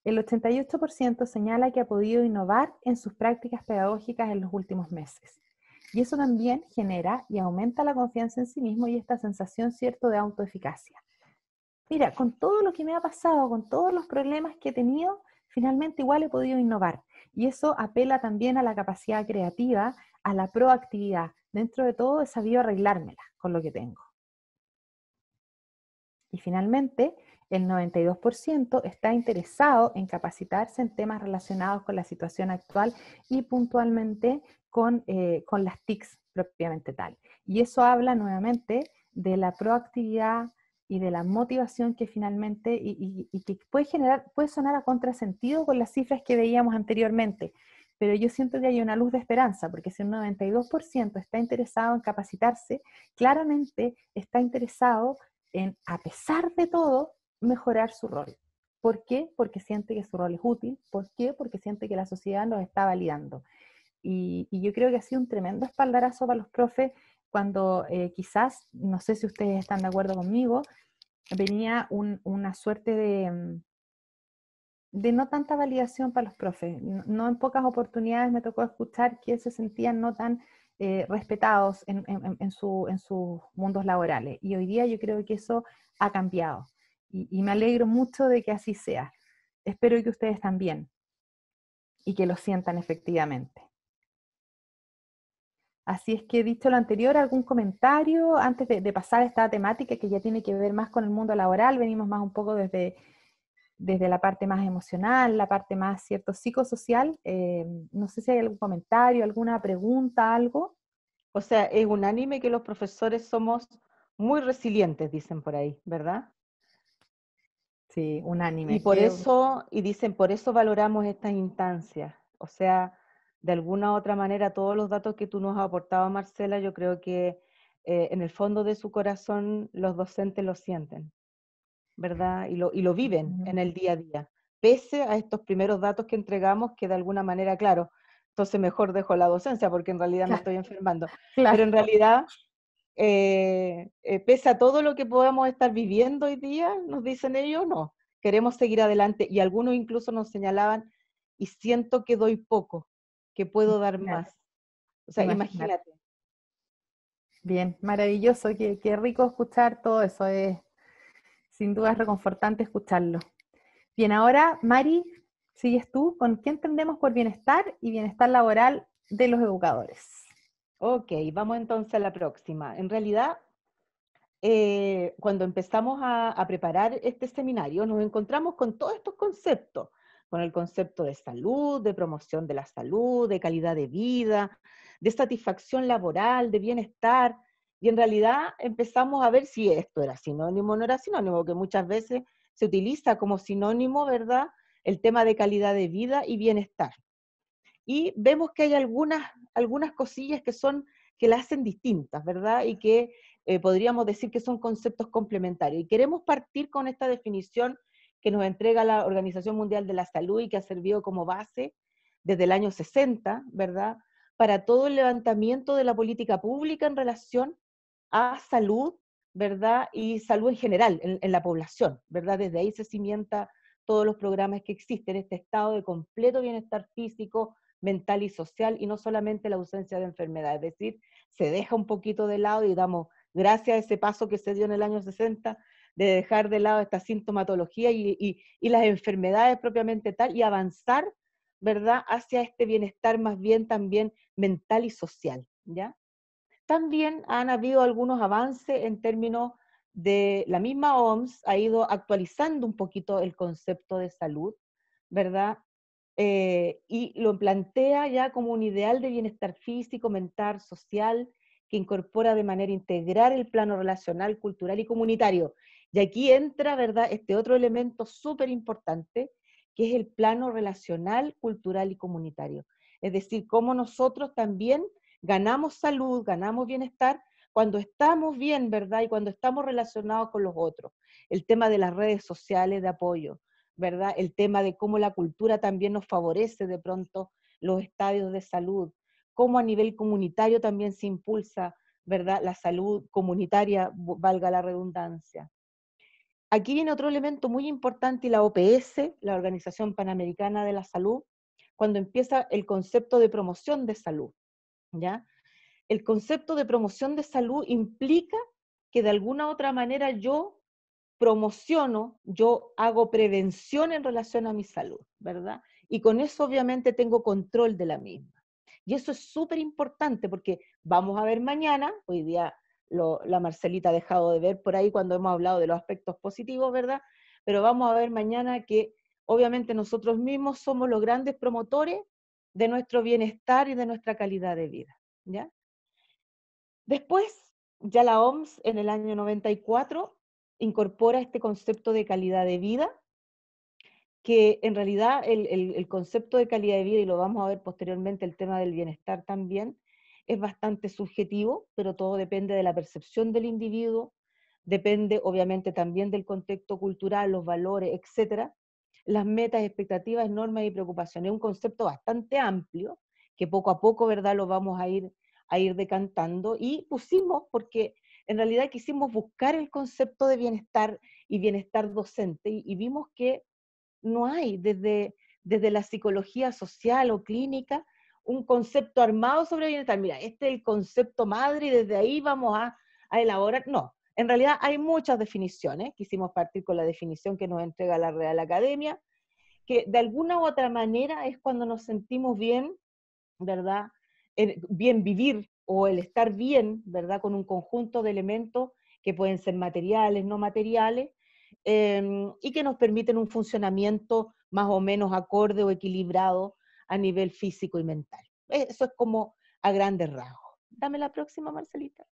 El 88% señala que ha podido innovar en sus prácticas pedagógicas en los últimos meses. Y eso también genera y aumenta la confianza en sí mismo y esta sensación, cierto, de autoeficacia. Mira, con todo lo que me ha pasado, con todos los problemas que he tenido, finalmente igual he podido innovar. Y eso apela también a la capacidad creativa a la proactividad. Dentro de todo he sabido arreglármela con lo que tengo. Y finalmente, el 92% está interesado en capacitarse en temas relacionados con la situación actual y puntualmente con, eh, las TICs propiamente tal. Y eso habla nuevamente de la proactividad y de la motivación que finalmente, y, y que puede generar, puede sonar a contrasentido con las cifras que veíamos anteriormente, pero yo siento que hay una luz de esperanza, porque si un 92% está interesado en capacitarse, claramente está interesado en, a pesar de todo, mejorar su rol. ¿Por qué? Porque siente que su rol es útil. ¿Por qué? Porque siente que la sociedad lo está validando. Y, yo creo que ha sido un tremendo espaldarazo para los profes cuando eh, quizás, no sé si ustedes están de acuerdo conmigo, venía una suerte de, mm, de no tanta validación para los profes. No, en pocas oportunidades me tocó escuchar que se sentían no tan eh, respetados en, sus mundos laborales. Y hoy día yo creo que eso ha cambiado. Y, me alegro mucho de que así sea. Espero que ustedes también y que lo sientan efectivamente. Así es que he dicho lo anterior, algún comentario antes de pasar a esta temática que ya tiene que ver más con el mundo laboral, venimos más un poco desde desde la parte más emocional, la parte más, ¿cierto?, psicosocial. Eh, no sé si hay algún comentario, alguna pregunta, algo. O sea, es unánime que los profesores somos muy resilientes, dicen por ahí, ¿verdad? Sí, unánime. Y por eso, y dicen, por eso valoramos estas instancias. O sea, de alguna u otra manera, todos los datos que tú nos has aportado, Marcela, yo creo que eh, en el fondo de su corazón los docentes lo sienten. ¿verdad? Y lo, y lo viven en el día a día, pese a estos primeros datos que entregamos que de alguna manera, claro, entonces mejor dejo la docencia porque en realidad me estoy enfermando. *laughs* Pero en realidad, eh, eh, pese a todo lo que podamos estar viviendo hoy día, nos dicen ellos, no, queremos seguir adelante. Y algunos incluso nos señalaban, y siento que doy poco, que puedo dar más. O sea, imagínate. imagínate. Bien, maravilloso, qué, qué rico escuchar todo eso. Es, sin duda es reconfortante escucharlo. Bien, ahora, Mari, sigues tú con qué entendemos por bienestar y bienestar laboral de los educadores. Ok, vamos entonces a la próxima. En realidad, eh, cuando empezamos a, a preparar este seminario, nos encontramos con todos estos conceptos, con el concepto de salud, de promoción de la salud, de calidad de vida, de satisfacción laboral, de bienestar, y en realidad empezamos a ver si esto era sinónimo o no era sinónimo, que muchas veces se utiliza como sinónimo, ¿verdad?, el tema de calidad de vida y bienestar. Y vemos que hay algunas, algunas cosillas que son, que la hacen distintas, ¿verdad? Y que eh, podríamos decir que son conceptos complementarios. Y queremos partir con esta definición que nos entrega la Organización Mundial de la Salud y que ha servido como base desde el año 60, ¿verdad? Para todo el levantamiento de la política pública en relación a salud, ¿verdad? Y salud en general, en, la población, ¿verdad? Desde ahí se cimienta todos los programas que existen, este estado de completo bienestar físico, mental y social, y no solamente la ausencia de enfermedad, es decir, se deja un poquito de lado y damos gracias a ese paso que se dio en el año 60 de dejar de lado esta sintomatología y, y, y las enfermedades propiamente tal y avanzar, ¿verdad?, hacia este bienestar más bien también mental y social, ¿ya? También han habido algunos avances en términos de la misma OMS, ha ido actualizando un poquito el concepto de salud, ¿verdad? Eh, y lo plantea ya como un ideal de bienestar físico, mental, social, que incorpora de manera integral el plano relacional, cultural y comunitario. Y aquí entra, ¿verdad?, este otro elemento súper importante, que es el plano relacional, cultural y comunitario. Es decir, cómo nosotros también ganamos salud, ganamos bienestar cuando estamos bien, ¿verdad? Y cuando estamos relacionados con los otros. El tema de las redes sociales de apoyo, ¿verdad? El tema de cómo la cultura también nos favorece de pronto los estadios de salud, cómo a nivel comunitario también se impulsa, ¿verdad? La salud comunitaria, valga la redundancia. Aquí viene otro elemento muy importante y la OPS, la Organización Panamericana de la Salud, cuando empieza el concepto de promoción de salud. ¿ya? El concepto de promoción de salud implica que de alguna otra manera yo promociono, yo hago prevención en relación a mi salud, ¿verdad? Y con eso obviamente tengo control de la misma. Y eso es súper importante porque vamos a ver mañana, hoy día la Marcelita ha dejado de ver por ahí cuando hemos hablado de los aspectos positivos, ¿verdad? Pero vamos a ver mañana que obviamente nosotros mismos somos los grandes promotores de nuestro bienestar y de nuestra calidad de vida. ¿ya? Después, ya la OMS en el año 94 incorpora este concepto de calidad de vida, que en realidad el, el concepto de calidad de vida, y lo vamos a ver posteriormente, el tema del bienestar también, es bastante subjetivo, pero todo depende de la percepción del individuo, depende obviamente también del contexto cultural, los valores, etcétera, las metas, expectativas, normas y preocupaciones. Es un concepto bastante amplio que poco a poco, ¿verdad?, lo vamos a ir, a ir decantando y pusimos, porque en realidad quisimos buscar el concepto de bienestar y bienestar docente y, vimos que no hay desde, desde la psicología social o clínica un concepto armado sobre bienestar. Mira, este es el concepto madre y desde ahí vamos a elaborar. No, en realidad hay muchas definiciones, quisimos partir con la definición que nos entrega la Real Academia, que de alguna u otra manera es cuando nos sentimos bien, ¿verdad? bien vivir o el estar bien, ¿verdad? Con un conjunto de elementos que pueden ser materiales, no materiales, em, y que nos permiten un funcionamiento más o menos acorde o equilibrado a nivel físico y mental. Eso es como a grandes rasgos. Dame la próxima, Marcelita.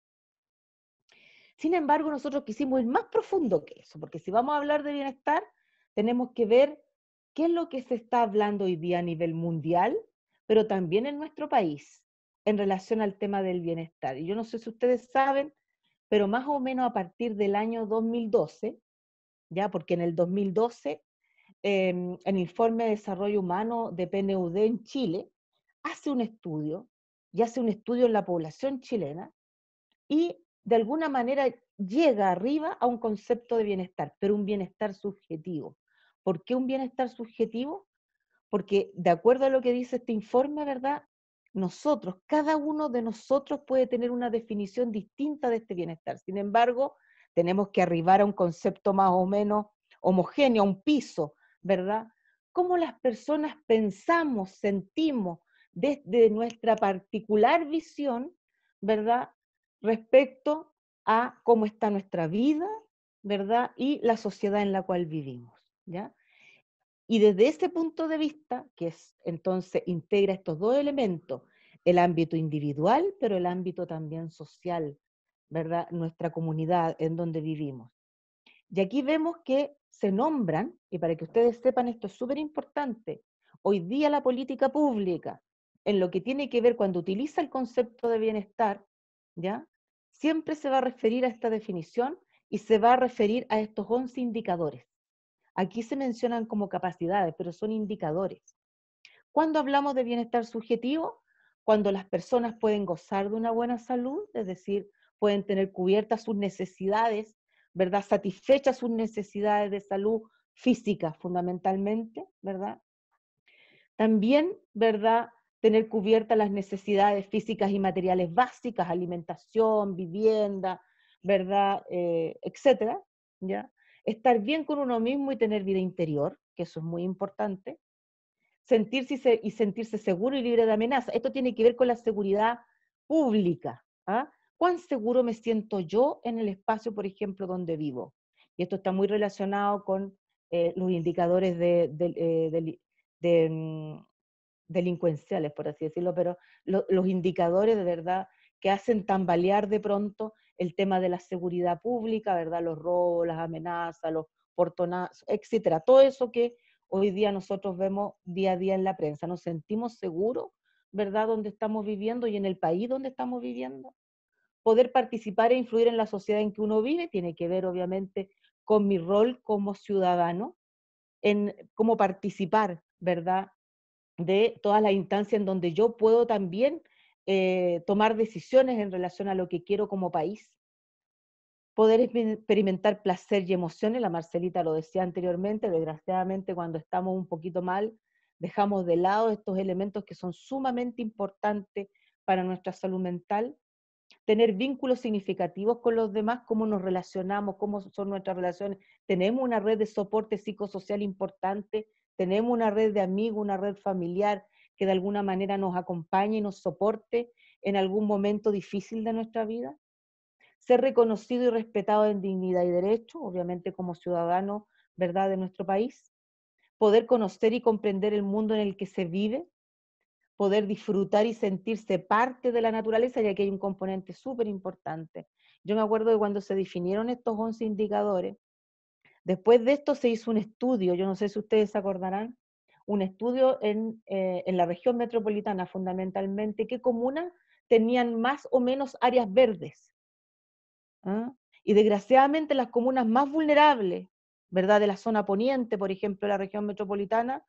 Sin embargo, nosotros quisimos ir más profundo que eso, porque si vamos a hablar de bienestar, tenemos que ver qué es lo que se está hablando hoy día a nivel mundial, pero también en nuestro país, en relación al tema del bienestar. Y yo no sé si ustedes saben, pero más o menos a partir del año 2012, ya porque en el 2012 eh, em, el informe de desarrollo humano de PNUD en Chile hace un estudio y hace un estudio en la población chilena y de alguna manera llega arriba a un concepto de bienestar, pero un bienestar subjetivo. ¿Por qué un bienestar subjetivo? Porque de acuerdo a lo que dice este informe, ¿verdad? Nosotros, cada uno de nosotros puede tener una definición distinta de este bienestar. Sin embargo, tenemos que arribar a un concepto más o menos homogéneo, a un piso, ¿verdad? ¿Cómo las personas pensamos, sentimos desde nuestra particular visión, ¿verdad? respecto a cómo está nuestra vida, ¿verdad? Y la sociedad en la cual vivimos, ¿ya? Y desde ese punto de vista, que es entonces integra estos dos elementos, el ámbito individual, pero el ámbito también social, ¿verdad? Nuestra comunidad en donde vivimos. Y aquí vemos que se nombran, y para que ustedes sepan esto es súper importante, hoy día la política pública, en lo que tiene que ver cuando utiliza el concepto de bienestar, ¿ya? Siempre se va a referir a esta definición y se va a referir a estos 11 indicadores. Aquí se mencionan como capacidades, pero son indicadores. Cuando hablamos de bienestar subjetivo, cuando las personas pueden gozar de una buena salud, es decir, pueden tener cubiertas sus necesidades, ¿verdad? Satisfechas sus necesidades de salud física fundamentalmente, ¿verdad? También, ¿verdad? tener cubiertas las necesidades físicas y materiales básicas, alimentación, vivienda, ¿verdad? Eh, etcétera, ¿ya? Estar bien con uno mismo y tener vida interior, que eso es muy importante. Sentirse y, sentirse seguro y libre de amenaza. Esto tiene que ver con la seguridad pública. ¿ah? ¿Cuán seguro me siento yo en el espacio, por ejemplo, donde vivo? Y esto está muy relacionado con eh, los indicadores de eh, mm, delincuenciales, por así decirlo, pero los indicadores de verdad que hacen tambalear de pronto el tema de la seguridad pública, ¿verdad? Los robos, las amenazas, los portonazos, etcétera. Todo eso que hoy día nosotros vemos día a día en la prensa. Nos sentimos seguros, ¿verdad?, donde estamos viviendo y en el país donde estamos viviendo. Poder participar e influir en la sociedad en que uno vive tiene que ver, obviamente, con mi rol como ciudadano, en cómo participar, ¿verdad?, de todas las instancias en donde yo puedo también eh, tomar decisiones en relación a lo que quiero como país, poder experimentar placer y emociones, la Marcelita lo decía anteriormente, desgraciadamente cuando estamos un poquito mal, dejamos de lado estos elementos que son sumamente importantes para nuestra salud mental, tener vínculos significativos con los demás, cómo nos relacionamos, cómo son nuestras relaciones, tenemos una red de soporte psicosocial importante, tenemos una red de amigos, una red familiar que de alguna manera nos acompañe y nos soporte en algún momento difícil de nuestra vida. Ser reconocido y respetado en dignidad y derecho, obviamente como ciudadano, ¿verdad?, de nuestro país. Poder conocer y comprender el mundo en el que se vive. Poder disfrutar y sentirse parte de la naturaleza, ya que hay un componente súper importante. Yo me acuerdo de cuando se definieron estos 11 indicadores, Después de esto se hizo un estudio, yo no sé si ustedes se acordarán, un estudio en, eh, la región metropolitana fundamentalmente, qué comunas tenían más o menos áreas verdes. ¿ah? Y desgraciadamente las comunas más vulnerables, ¿verdad? De la zona poniente, por ejemplo, la región metropolitana,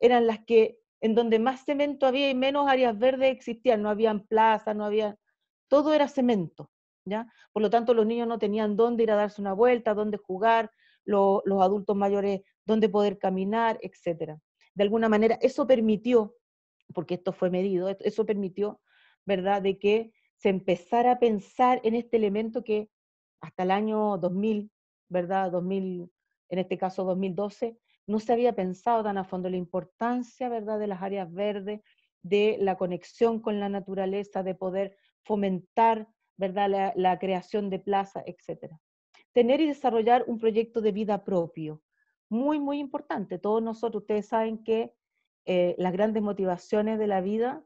eran las que en donde más cemento había y menos áreas verdes existían, no habían plazas, no había, todo era cemento, ¿ya? Por lo tanto, los niños no tenían dónde ir a darse una vuelta, dónde jugar, los adultos mayores dónde poder caminar, etcétera. De alguna manera, eso permitió, porque esto fue medido, e-, eso permitió, ¿verdad?, de que se empezara a pensar en este elemento que hasta el año 2000, ¿verdad?, 2000, en este caso 2012, no se había pensado tan a fondo la importancia, ¿verdad?, de las áreas verdes, de la conexión con la naturaleza, de poder fomentar, ¿verdad?, la, creación de plazas, etcétera tener y desarrollar un proyecto de vida propio. Muy, muy importante. Todos nosotros, ustedes saben que eh, las grandes motivaciones de la vida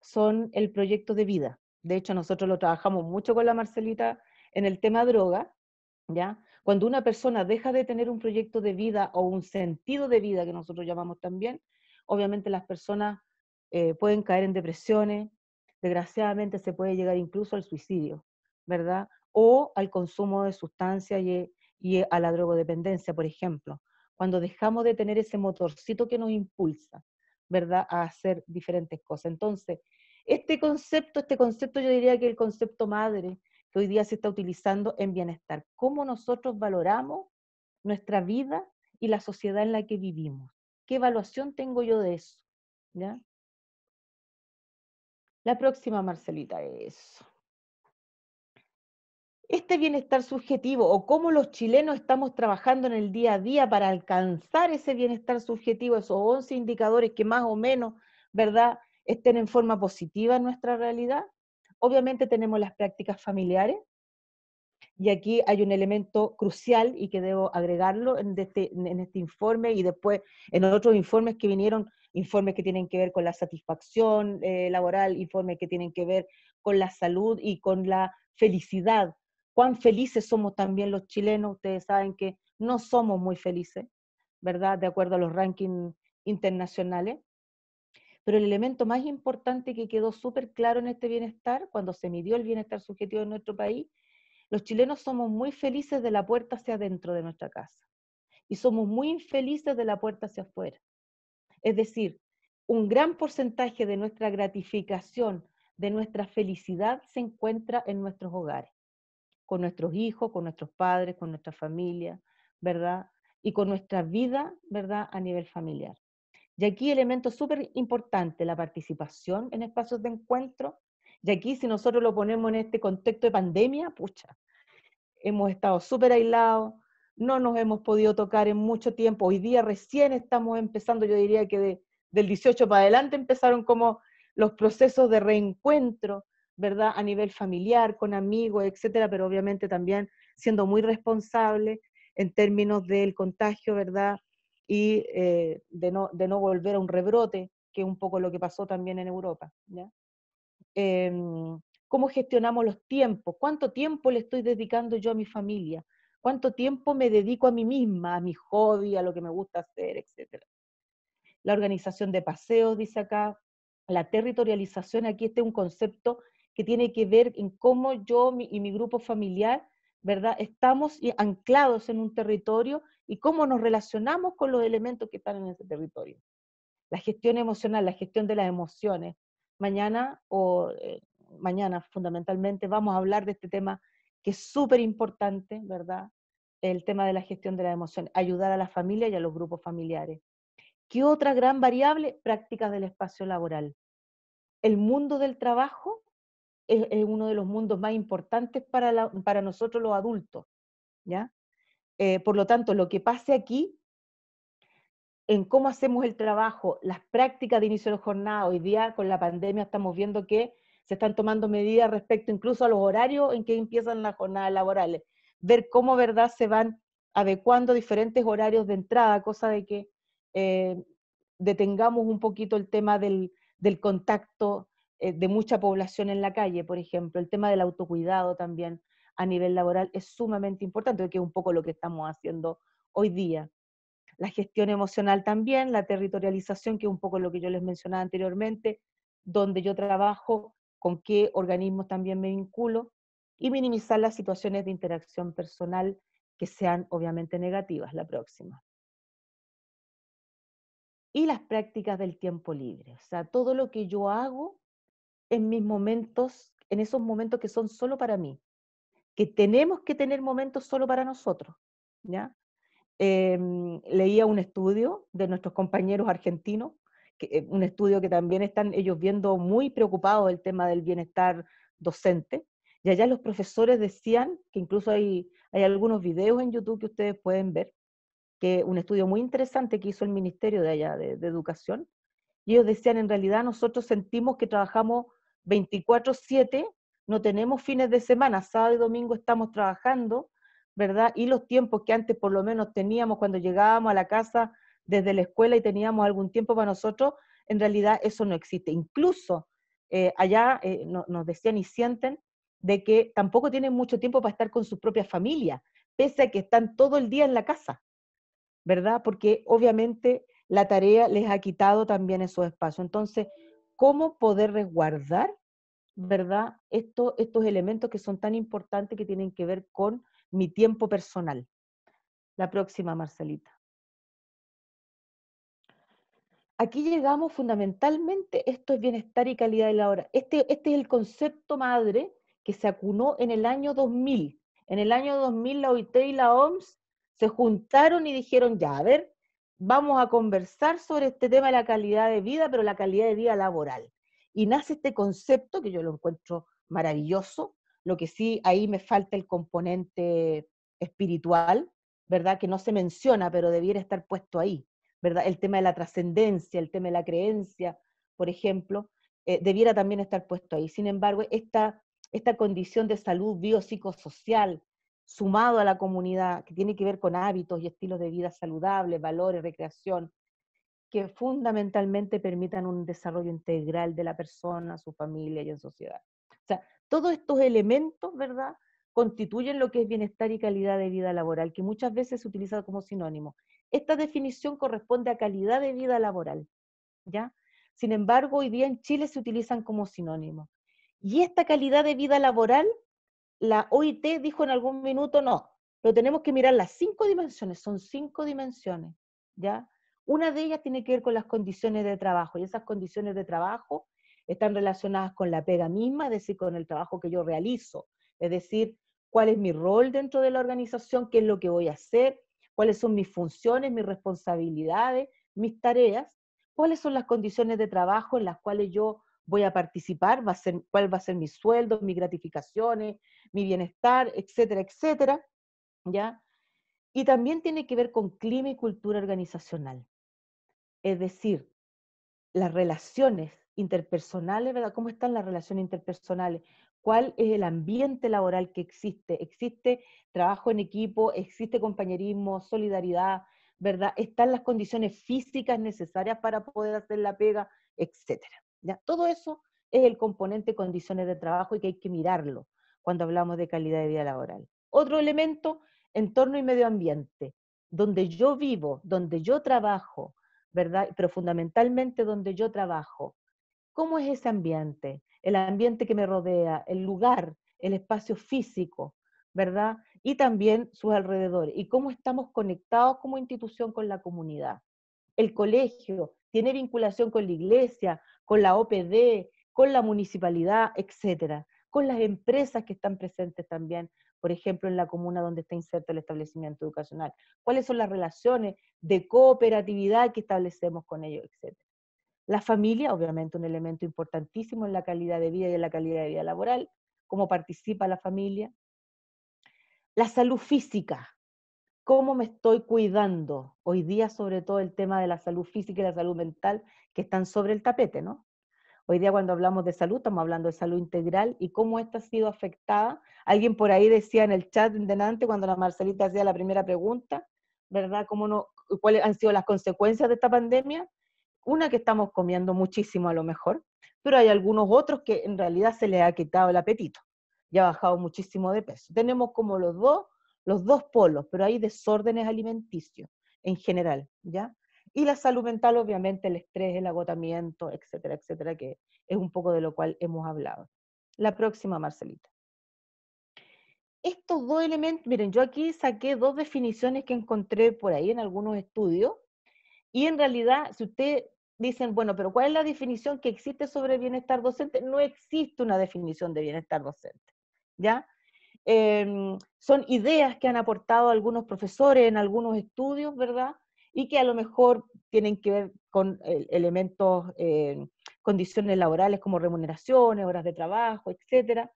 son el proyecto de vida. De hecho, nosotros lo trabajamos mucho con la Marcelita en el tema droga, ¿ya? Cuando una persona deja de tener un proyecto de vida o un sentido de vida, que nosotros llamamos también, obviamente las personas eh, pueden caer en depresiones, desgraciadamente se puede llegar incluso al suicidio, ¿verdad? o al consumo de sustancias y, a la drogodependencia, por ejemplo. Cuando dejamos de tener ese motorcito que nos impulsa, ¿verdad?, a hacer diferentes cosas. Entonces, este concepto, este concepto yo diría que el concepto madre que hoy día se está utilizando en bienestar, cómo nosotros valoramos nuestra vida y la sociedad en la que vivimos. ¿Qué evaluación tengo yo de eso? ¿Ya? La próxima, Marcelita, eso este bienestar subjetivo o cómo los chilenos estamos trabajando en el día a día para alcanzar ese bienestar subjetivo, esos 11 indicadores que más o menos, ¿verdad?, estén en forma positiva en nuestra realidad. Obviamente tenemos las prácticas familiares, y aquí hay un elemento crucial y que debo agregarlo en este, este, informe y después en otros informes que vinieron, informes que tienen que ver con la satisfacción eh, laboral, informes que tienen que ver con la salud y con la felicidad cuán felices somos también los chilenos. Ustedes saben que no somos muy felices, ¿verdad? De acuerdo a los rankings internacionales. Pero el elemento más importante que quedó súper claro en este bienestar, cuando se midió el bienestar subjetivo en nuestro país, los chilenos somos muy felices de la puerta hacia adentro de nuestra casa y somos muy infelices de la puerta hacia afuera. Es decir, un gran porcentaje de nuestra gratificación, de nuestra felicidad, se encuentra en nuestros hogares con nuestros hijos, con nuestros padres, con nuestra familia, ¿verdad? Y con nuestra vida, ¿verdad? A nivel familiar. Y aquí elemento súper importante, la participación en espacios de encuentro. Y aquí si nosotros lo ponemos en este contexto de pandemia, pucha, hemos estado súper aislados, no nos hemos podido tocar en mucho tiempo. Hoy día recién estamos empezando, yo diría que del 18 para adelante empezaron como los procesos de reencuentro, ¿verdad? A nivel familiar, con amigos, etcétera, pero obviamente también siendo muy responsable en términos del contagio, ¿verdad? Y eh, de, no, volver a un rebrote, que es un poco lo que pasó también en Europa, em, ¿Cómo gestionamos los tiempos? ¿Cuánto tiempo le estoy dedicando yo a mi familia? ¿Cuánto tiempo me dedico a mí misma, a mi hobby, a lo que me gusta hacer, etcétera? La organización de paseos, dice acá, la territorialización, aquí este es un concepto que tiene que ver en cómo yo y mi grupo familiar, ¿verdad? Estamos anclados en un territorio y cómo nos relacionamos con los elementos que están en ese territorio. La gestión emocional, la gestión de las emociones. Mañana o eh, mañana fundamentalmente vamos a hablar de este tema que es súper importante, ¿verdad? El tema de la gestión de las emociones, ayudar a la familia y a los grupos familiares. ¿Qué otra gran variable? Prácticas del espacio laboral. El mundo del trabajo es, uno de los mundos más importantes para, nosotros los adultos. ¿ya? Eh, por lo tanto, lo que pase aquí, en cómo hacemos el trabajo, las prácticas de inicio de jornada, hoy día con la pandemia estamos viendo que se están tomando medidas respecto incluso a los horarios en que empiezan las jornadas laborales, ver cómo verdad se van adecuando diferentes horarios de entrada, cosa de que eh, detengamos un poquito el tema del, del contacto, eh, de mucha población en la calle, por ejemplo, el tema del autocuidado también a nivel laboral es sumamente importante, que es un poco lo que estamos haciendo hoy día. La gestión emocional también, la territorialización, que es un poco lo que yo les mencionaba anteriormente, donde yo trabajo, con qué organismos también me vinculo, y minimizar las situaciones de interacción personal que sean obviamente negativas la próxima. Y las prácticas del tiempo libre, o sea, todo lo que yo hago en mis momentos, en esos momentos que son solo para mí, que tenemos que tener momentos solo para nosotros, ¿ya? Em, leía un estudio de nuestros compañeros argentinos, que, eh, un estudio que también están ellos viendo muy preocupados el tema del bienestar docente, y allá los profesores decían, que incluso hay, hay algunos videos en YouTube que ustedes pueden ver, que un estudio muy interesante que hizo el Ministerio de allá de, de Educación, y ellos decían, en realidad nosotros sentimos que trabajamos 24/7, no tenemos fines de semana, sábado y domingo estamos trabajando, ¿verdad? Y los tiempos que antes por lo menos teníamos cuando llegábamos a la casa desde la escuela y teníamos algún tiempo para nosotros, en realidad eso no existe. Incluso eh, allá eh, nos decían y sienten de que tampoco tienen mucho tiempo para estar con su propia familia, pese a que están todo el día en la casa, ¿verdad? Porque obviamente la tarea les ha quitado también esos espacios. Entonces, cómo poder resguardar, ¿verdad? estos elementos que son tan importantes que tienen que ver con mi tiempo personal. La próxima, Marcelita. Aquí llegamos fundamentalmente, esto es bienestar y calidad de la hora. Este, este es el concepto madre que se acunó en el año 2000. En el año 2000 la OIT y la OMS se juntaron y dijeron, ya, a ver, vamos a conversar sobre este tema de la calidad de vida, pero la calidad de vida laboral. Y nace este concepto que yo lo encuentro maravilloso, lo que sí ahí me falta el componente espiritual, ¿verdad? Que no se menciona, pero debiera estar puesto ahí, ¿verdad? El tema de la trascendencia, el tema de la creencia, por ejemplo, eh, debiera también estar puesto ahí. Sin embargo, esta, esta condición de salud biopsicosocial, sumado a la comunidad, que tiene que ver con hábitos y estilos de vida saludables, valores, recreación, que fundamentalmente permitan un desarrollo integral de la persona, su familia y en sociedad. O sea, todos estos elementos, ¿verdad?, constituyen lo que es bienestar y calidad de vida laboral, que muchas veces se utiliza como sinónimo. Esta definición corresponde a calidad de vida laboral, ¿ya? Sin embargo, hoy día en Chile se utilizan como sinónimo. Y esta calidad de vida laboral la OIT dijo en algún minuto, no, lo tenemos que mirar las cinco dimensiones, son cinco dimensiones, ¿ya? Una de ellas tiene que ver con las condiciones de trabajo, y esas condiciones de trabajo están relacionadas con la pega misma, es decir, con el trabajo que yo realizo, es decir, cuál es mi rol dentro de la organización, qué es lo que voy a hacer, cuáles son mis funciones, mis responsabilidades, mis tareas, cuáles son las condiciones de trabajo en las cuales yo voy a participar, va a ser, cuál va a ser mi sueldo, mis gratificaciones, mi bienestar, etcétera, etcétera. ¿ya? Y también tiene que ver con clima y cultura organizacional. Es decir, las relaciones interpersonales, ¿verdad? ¿Cómo están las relaciones interpersonales? ¿Cuál es el ambiente laboral que existe? ¿Existe trabajo en equipo? ¿Existe compañerismo, solidaridad? ¿Verdad? ¿Están las condiciones físicas necesarias para poder hacer la pega? Etcétera. Todo eso es el componente condiciones de trabajo y que hay que mirarlo cuando hablamos de calidad de vida laboral. Otro elemento, entorno y medio ambiente, donde yo vivo, donde yo trabajo, ¿verdad? Pero fundamentalmente donde yo trabajo. ¿Cómo es ese ambiente? El ambiente que me rodea, el lugar, el espacio físico, ¿verdad? Y también sus alrededores. ¿Y cómo estamos conectados como institución con la comunidad? El colegio tiene vinculación con la iglesia, con la OPD, con la municipalidad, etcétera, con las empresas que están presentes también, por ejemplo, en la comuna donde está inserto el establecimiento educacional, cuáles son las relaciones de cooperatividad que establecemos con ellos, etcétera. La familia, obviamente, un elemento importantísimo en la calidad de vida y en la calidad de vida laboral, cómo participa la familia. La salud física, cómo me estoy cuidando. Hoy día, sobre todo, el tema de la salud física y la salud mental que están sobre el tapete, ¿no? Hoy día cuando hablamos de salud, estamos hablando de salud integral y cómo esta ha sido afectada. Alguien por ahí decía en el chat de delante, cuando la Marcelita hacía la primera pregunta, ¿verdad? ¿Cómo no, ¿Cuáles han sido las consecuencias de esta pandemia? Una que estamos comiendo muchísimo a lo mejor, pero hay algunos otros que en realidad se les ha quitado el apetito y ha bajado muchísimo de peso. Tenemos como los dos los dos polos, pero hay desórdenes alimenticios en general, ¿ya? Y la salud mental, obviamente, el estrés, el agotamiento, etcétera, etcétera, que es un poco de lo cual hemos hablado. La próxima, Marcelita. Estos dos elementos, miren, yo aquí saqué dos definiciones que encontré por ahí en algunos estudios, y en realidad, si usted dicen, bueno, pero ¿cuál es la definición que existe sobre bienestar docente? No existe una definición de bienestar docente, ¿ya? Em, son ideas que han aportado algunos profesores en algunos estudios, ¿verdad? Y que a lo mejor tienen que ver con elementos, em, condiciones laborales como remuneraciones, horas de trabajo, etcétera,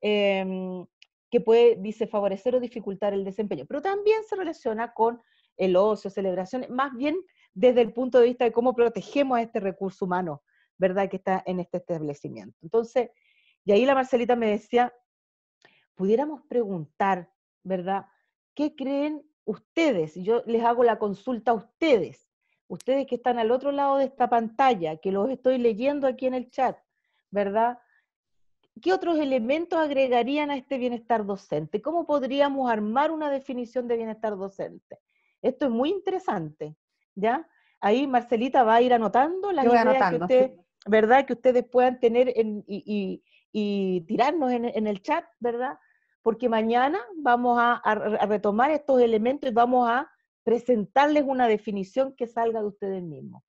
em, que puede, dice, favorecer o dificultar el desempeño. Pero también se relaciona con el ocio, celebraciones, más bien desde el punto de vista de cómo protegemos a este recurso humano, ¿verdad? Que está en este establecimiento. Entonces, y ahí la Marcelita me decía, pudiéramos preguntar, ¿verdad? ¿Qué creen ustedes? Yo les hago la consulta a ustedes, ustedes que están al otro lado de esta pantalla, que los estoy leyendo aquí en el chat, ¿verdad? ¿Qué otros elementos agregarían a este bienestar docente? ¿Cómo podríamos armar una definición de bienestar docente? Esto es muy interesante, ¿ya? Ahí Marcelita va a ir anotando las ideas que, ¿verdad? que ustedes puedan tener y, tirarnos en el chat, ¿verdad? porque mañana vamos a, retomar estos elementos y vamos a presentarles una definición que salga de ustedes mismos.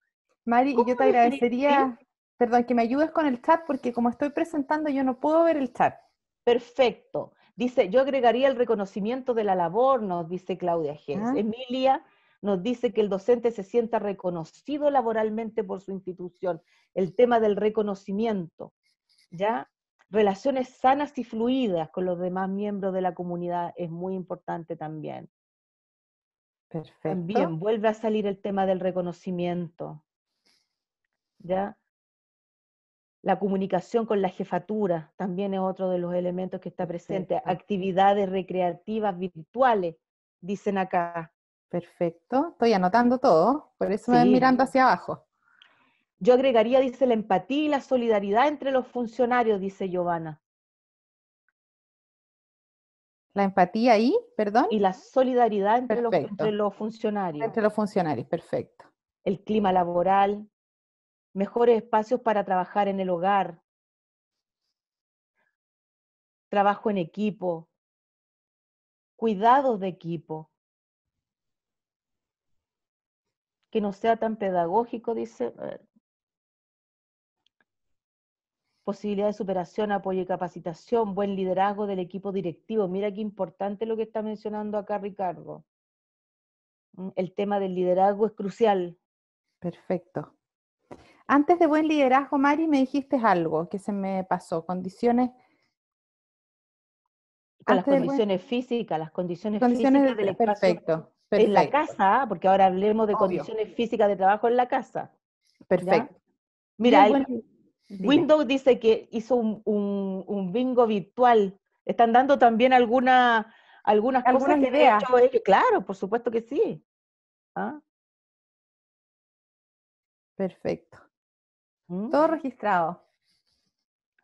Mari, yo te agradecería, perdón, que me ayudes con el chat, porque como estoy presentando yo no puedo ver el chat. Perfecto. Dice, yo agregaría el reconocimiento de la labor, nos dice Claudia Gens. Ah. Emilia nos dice que el docente se sienta reconocido laboralmente por su institución. El tema del reconocimiento, ¿ya? relaciones sanas y fluidas con los demás miembros de la comunidad es muy importante también. Perfecto. También vuelve a salir el tema del reconocimiento. ¿Ya? La comunicación con la jefatura también es otro de los elementos que está presente. Actividades recreativas virtuales, dicen acá. Perfecto. Estoy anotando todo, por eso me voy mirando hacia abajo. Yo agregaría, dice, la empatía y la solidaridad entre los funcionarios, dice Giovanna. La empatía y, perdón. Y la solidaridad entre, los, entre los funcionarios. Entre los funcionarios, perfecto. El clima laboral, mejores espacios para trabajar en el hogar, trabajo en equipo, cuidados de equipo, que no sea tan pedagógico, dice, eh, posibilidad de superación, apoyo y capacitación, buen liderazgo del equipo directivo. Mira qué importante lo que está mencionando acá Ricardo. Mm, el tema del liderazgo es crucial. Perfecto. Antes de buen liderazgo, Mari, me dijiste algo que se me pasó, condiciones... Con las condiciones físicas, las condiciones, condiciones físicas del espacio perfecto, en la casa, porque ahora hablemos de condiciones físicas de trabajo en la casa. Perfecto. Mira, hay... Windows dice que hizo un, un, bingo virtual. Están dando también algunas, algunas cosas ideas. Claro, por supuesto que sí. ¿Ah? Perfecto. ¿Mm? Todo registrado.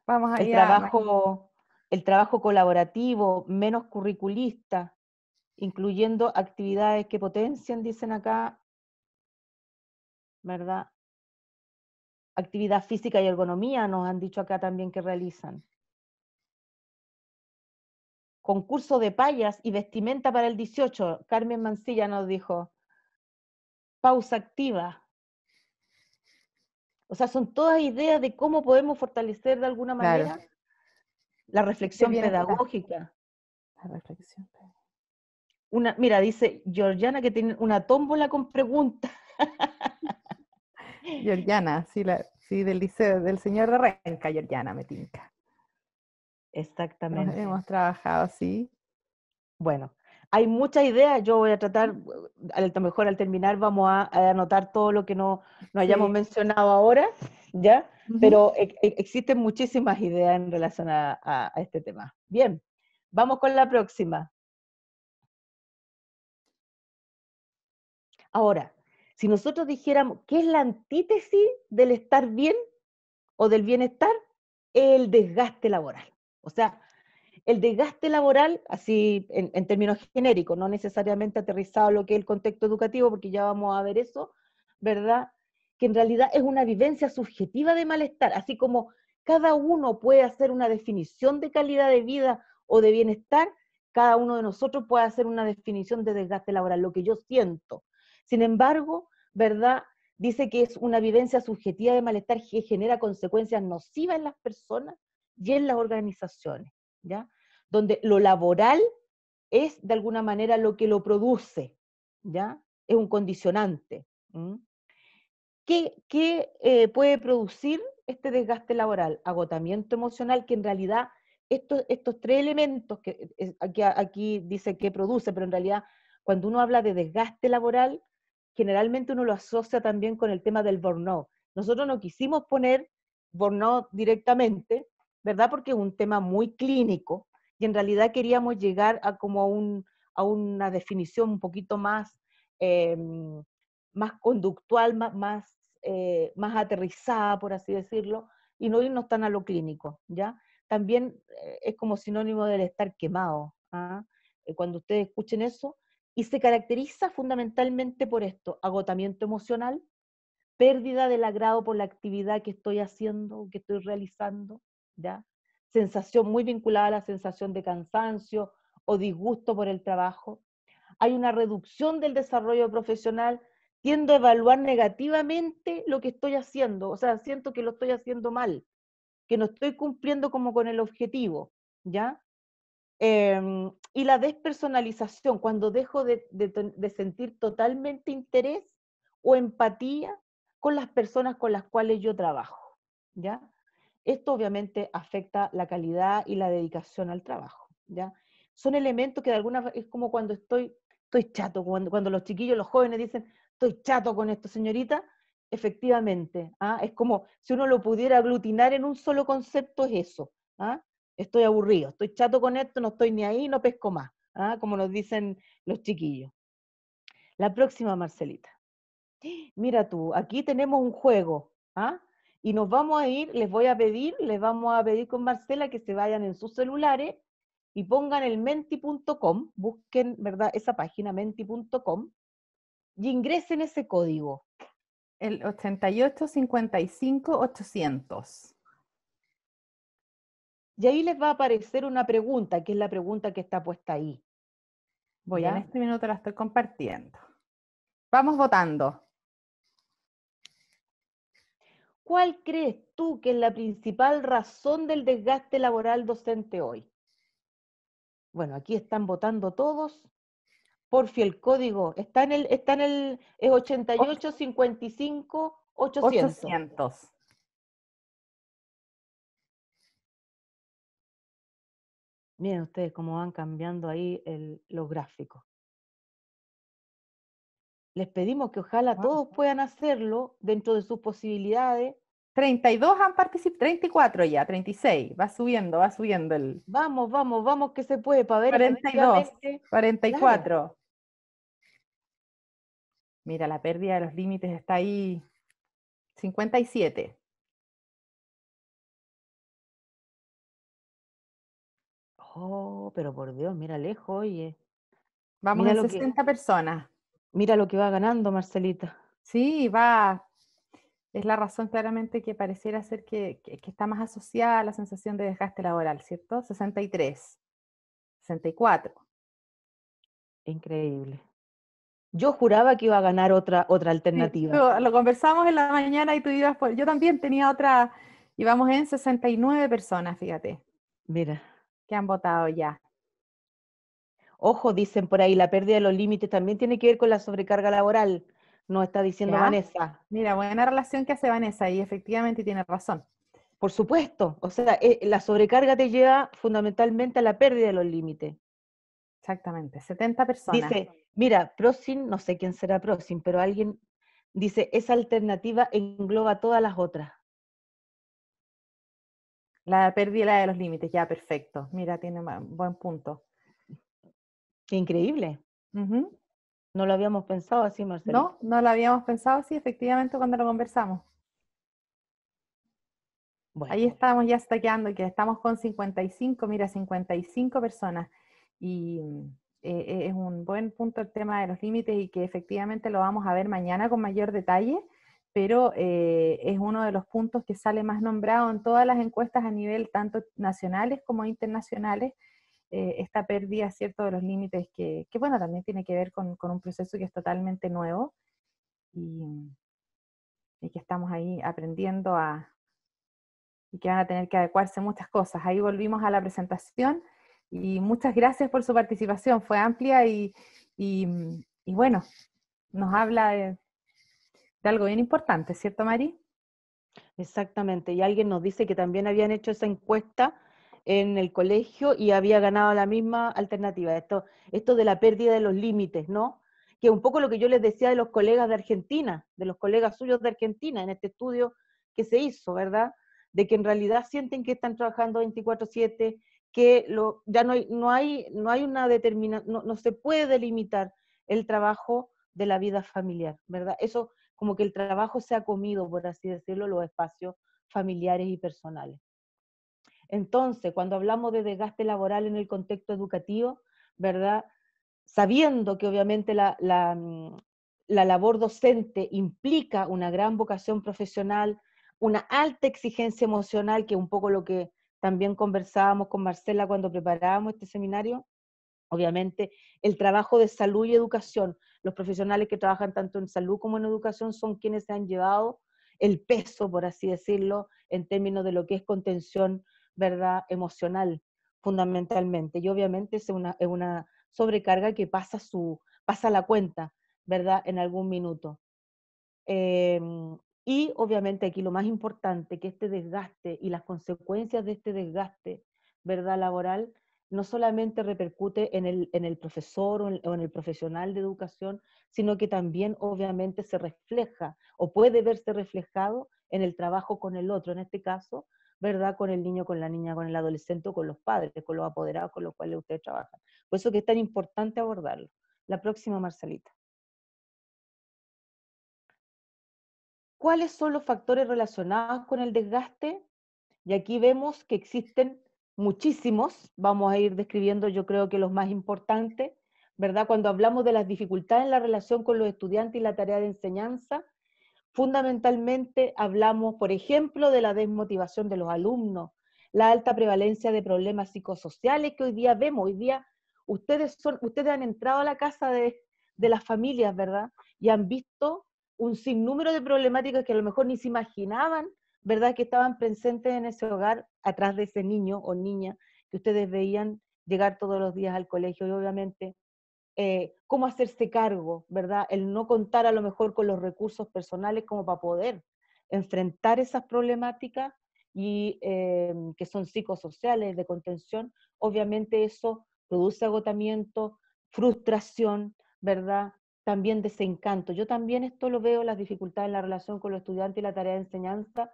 Vamos a el trabajo, el trabajo colaborativo, menos curriculista, incluyendo actividades que potencian, dicen acá, ¿verdad? actividad física y ergonomía nos han dicho acá también que realizan. Concurso de payas y vestimenta para el 18, Carmen Mancilla nos dijo. Pausa activa. O sea, son todas ideas de cómo podemos fortalecer de alguna manera la reflexión pedagógica. La reflexión. Una, mira, dice Georgiana que tiene una tómbola con preguntas. *laughs* Georgiana, sí, la, sí del del señor de Renca, Georgiana, me tinca. Exactamente. hemos trabajado sí. Bueno, hay muchas ideas, Yo voy a tratar, a lo mejor al terminar vamos a, anotar todo lo que no, no hayamos mencionado ahora, ¿ya? Pero e, e, existen muchísimas ideas en relación a, este tema. Bien, vamos con la próxima. Ahora, si nosotros dijéramos, ¿qué es la antítesis del estar bien o del bienestar? El desgaste laboral. O sea, el desgaste laboral, así en, términos genéricos, no necesariamente aterrizado a lo que es el contexto educativo, porque ya vamos a ver eso, ¿verdad? Que en realidad es una vivencia subjetiva de malestar, así como cada uno puede hacer una definición de calidad de vida o de bienestar, cada uno de nosotros puede hacer una definición de desgaste laboral, lo que yo siento, sin embargo, ¿verdad? Dice que es una vivencia subjetiva de malestar que genera consecuencias nocivas en las personas y en las organizaciones, ¿ya? Donde lo laboral es de alguna manera lo que lo produce, ¿ya? Es un condicionante. ¿Qué, eh, puede producir este desgaste laboral? Agotamiento emocional, que en realidad estos, tres elementos que eh, aquí, aquí dice que produce, pero en realidad cuando uno habla de desgaste laboral, generalmente uno lo asocia también con el tema del burnout. Nosotros no quisimos poner burnout directamente, ¿verdad? Porque es un tema muy clínico y en realidad queríamos llegar a como a, una definición un poquito más, em, más conductual, más, más, eh, más aterrizada, por así decirlo, y no irnos tan a lo clínico, ¿ya? También eh, es como sinónimo del estar quemado. ¿ah? Eh, cuando ustedes escuchen eso, y se caracteriza fundamentalmente por esto, agotamiento emocional, pérdida del agrado por la actividad que estoy haciendo, que estoy realizando, ¿ya? sensación muy vinculada a la sensación de cansancio o disgusto por el trabajo. Hay una reducción del desarrollo profesional, tiendo a evaluar negativamente lo que estoy haciendo, o sea, siento que lo estoy haciendo mal, que no estoy cumpliendo como con el objetivo, ¿ya? Em, y la despersonalización, cuando dejo de, de, sentir totalmente interés o empatía con las personas con las cuales yo trabajo, ¿ya? Esto obviamente afecta la calidad y la dedicación al trabajo, ¿ya? Son elementos que de alguna es como cuando estoy, estoy chato, cuando, cuando los chiquillos, los jóvenes dicen, estoy chato con esto, señorita, efectivamente, ¿ah? es como si uno lo pudiera aglutinar en un solo concepto, es eso, ¿ah? estoy aburrido, estoy chato con esto, no estoy ni ahí, no pesco más, ¿ah? como nos dicen los chiquillos. La próxima, Marcelita. Mira tú, aquí tenemos un juego, ¿ah? Y nos vamos a ir, les voy a pedir, les vamos a pedir con Marcela que se vayan en sus celulares y pongan el menti.com, busquen, ¿verdad? Esa página, menti.com, y ingresen ese código. El 8855800. Y ahí les va a aparecer una pregunta, que es la pregunta que está puesta ahí. Voy a en este minuto la estoy compartiendo. Vamos votando. ¿Cuál crees tú que es la principal razón del desgaste laboral docente hoy? Bueno, aquí están votando todos. Porfi, el código está en el, está en el es 88 800. 800. Miren ustedes cómo van cambiando ahí los gráficos. Les pedimos que ojalá todos puedan hacerlo dentro de sus posibilidades. 32 han participado, 34 ya, 36, va subiendo, va subiendo el... Vamos, vamos, vamos que se puede para ver. 42, 44. Mira, la pérdida de los límites está ahí. 57. Oh, pero por Dios, mira lejos, oye. Vamos a 60 personas. Mira lo que va ganando, Marcelita. Sí, va. Es la razón claramente que pareciera ser que, que, está más asociada a la sensación de desgaste laboral, ¿cierto? 63, 64. Increíble. Yo juraba que iba a ganar otra, otra alternativa. lo conversamos en la mañana y tú ibas por... Yo también tenía otra, íbamos en 69 personas, fíjate. Mira, que han votado ya. Ojo, dicen por ahí, la pérdida de los límites también tiene que ver con la sobrecarga laboral, nos está diciendo Vanessa. Mira, buena relación que hace Vanessa y efectivamente tiene razón. Por supuesto, o sea, eh, la sobrecarga te lleva fundamentalmente a la pérdida de los límites. Exactamente, 70 personas. Dice, mira, Prosin, no sé quién será Prosin, pero alguien dice, esa alternativa engloba todas las otras. La pérdida de los límites, ya perfecto. Mira, tiene un buen punto. Qué increíble. No lo habíamos pensado así, Marcelo. No, no lo habíamos pensado así, efectivamente, cuando lo conversamos. Ahí estamos, ya está que estamos con 55, mira, 55 personas. Y eh, eh, es un buen punto el tema de los límites y que efectivamente lo vamos a ver mañana con mayor detalle pero eh, es uno de los puntos que sale más nombrado en todas las encuestas a nivel tanto nacionales como internacionales, eh, esta pérdida, ¿cierto?, de los límites, que, bueno, también tiene que ver con, con, un proceso que es totalmente nuevo y, que estamos ahí aprendiendo a, y que van a tener que adecuarse muchas cosas. Ahí volvimos a la presentación y muchas gracias por su participación, fue amplia y, y, y bueno, nos habla de, algo bien importante, ¿cierto, Mari? Exactamente, y alguien nos dice que también habían hecho esa encuesta en el colegio y había ganado la misma alternativa, esto, esto de la pérdida de los límites, ¿no? Que un poco lo que yo les decía de los colegas de Argentina, de los colegas suyos de Argentina, en este estudio que se hizo, ¿verdad? De que en realidad sienten que están trabajando 24/7, que lo, ya no hay, no hay, no hay una determinación, no se puede delimitar el trabajo de la vida familiar, ¿verdad? Eso como que el trabajo se ha comido, por así decirlo, los espacios familiares y personales. Entonces, cuando hablamos de desgaste laboral en el contexto educativo, ¿verdad? Sabiendo que obviamente la, la mm, labor docente implica una gran vocación profesional, una alta exigencia emocional, que es un poco lo que también conversábamos con Marcela cuando preparábamos este seminario, Obviamente, el trabajo de salud y educación, los profesionales que trabajan tanto en salud como en educación son quienes se han llevado el peso, por así decirlo, en términos de lo que es contención, ¿verdad?, emocional, fundamentalmente. Y obviamente es una, sobrecarga que pasa, la cuenta, ¿verdad?, en algún minuto. Em, y obviamente aquí lo más importante, que este desgaste y las consecuencias de este desgaste, ¿verdad?, laboral, no solamente repercute en el, profesor o en, el profesional de educación, sino que también obviamente se refleja o puede verse reflejado en el trabajo con el otro, en este caso, ¿verdad? Con el niño, con la niña, con el adolescente o con los padres, con los apoderados con los cuales ustedes trabajan. Por eso que es tan importante abordarlo. La próxima, Marcelita. ¿Cuáles son los factores relacionados con el desgaste? Y aquí vemos que existen muchísimos, vamos a ir describiendo yo creo que los más importantes, ¿verdad? Cuando hablamos de las dificultades en la relación con los estudiantes y la tarea de enseñanza, fundamentalmente hablamos, por ejemplo, de la desmotivación de los alumnos, la alta prevalencia de problemas psicosociales que hoy día vemos, hoy día ustedes, son, ustedes han entrado a la casa de, de las familias, ¿verdad? Y han visto un sinnúmero de problemáticas que a lo mejor ni se imaginaban, ¿verdad? Que estaban presentes en ese hogar atrás de ese niño o niña que ustedes veían llegar todos los días al colegio y obviamente eh, cómo hacerse cargo, ¿verdad? El no contar a lo mejor con los recursos personales como para poder enfrentar esas problemáticas y eh, que son psicosociales de contención, obviamente eso produce agotamiento, frustración, ¿verdad? También desencanto. Yo también esto lo veo, las dificultades en la relación con los estudiantes y la tarea de enseñanza.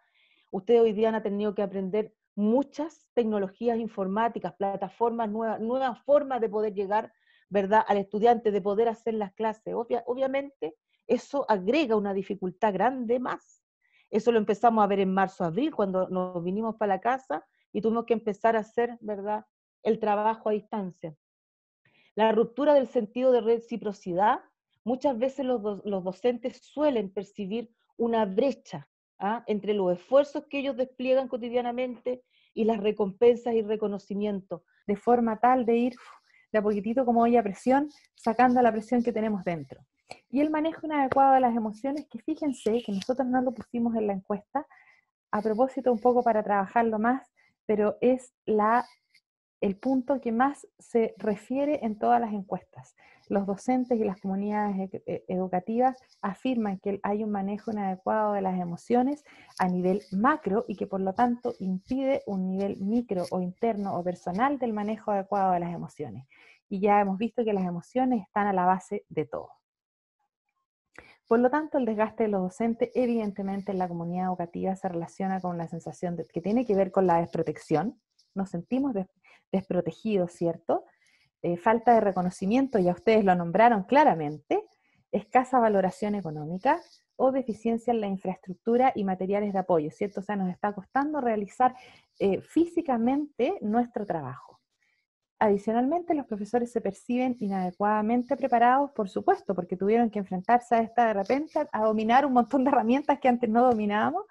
usted hoy día ha tenido que aprender muchas tecnologías informáticas, plataformas nuevas, nuevas formas de poder llegar ¿verdad? al estudiante, de poder hacer las clases. obviamente, eso agrega una dificultad grande más. Eso lo empezamos a ver en marzo, abril, cuando nos vinimos para la casa y tuvimos que empezar a hacer ¿verdad? el trabajo a distancia. La ruptura del sentido de reciprocidad, muchas veces los docentes suelen percibir una brecha ¿ah? entre los esfuerzos que ellos despliegan cotidianamente y las recompensas y reconocimiento, de forma tal de ir de a poquitito como hoy a presión, sacando la presión que tenemos dentro. Y el manejo inadecuado de las emociones, que fíjense que nosotros no lo pusimos en la encuesta, a propósito un poco para trabajarlo más, pero es la el punto que más se refiere en todas las encuestas. Los docentes y las comunidades e-, educativas afirman que hay un manejo inadecuado de las emociones a nivel macro y que por lo tanto impide un nivel micro o interno o personal del manejo adecuado de las emociones. Y ya hemos visto que las emociones están a la base de todo. Por lo tanto, el desgaste de los docentes, evidentemente en la comunidad educativa, se relaciona con la sensación que tiene que ver con la desprotección, nos sentimos desprotegidos, ¿cierto? Eh, falta de reconocimiento, ya ustedes lo nombraron claramente, escasa valoración económica o deficiencia en la infraestructura y materiales de apoyo, ¿cierto? O sea, nos está costando realizar eh, físicamente nuestro trabajo. Adicionalmente, los profesores se perciben inadecuadamente preparados, por supuesto, porque tuvieron que enfrentarse a esta de repente, a dominar un montón de herramientas que antes no dominábamos,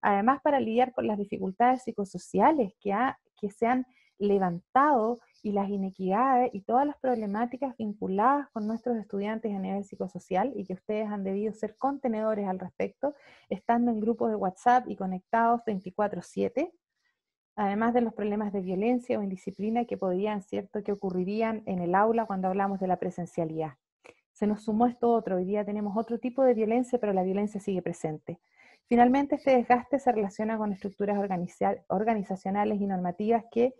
además para lidiar con las dificultades psicosociales que ha que se han levantado y las inequidades y todas las problemáticas vinculadas con nuestros estudiantes a nivel psicosocial y que ustedes han debido ser contenedores al respecto, estando en grupos de WhatsApp y conectados 24/7, además de los problemas de violencia o indisciplina que podrían, cierto, que ocurrirían en el aula cuando hablamos de la presencialidad. Se nos sumó esto otro, hoy día tenemos otro tipo de violencia, pero la violencia sigue presente. Finalmente, este desgaste se relaciona con estructuras organizacionales y normativas que,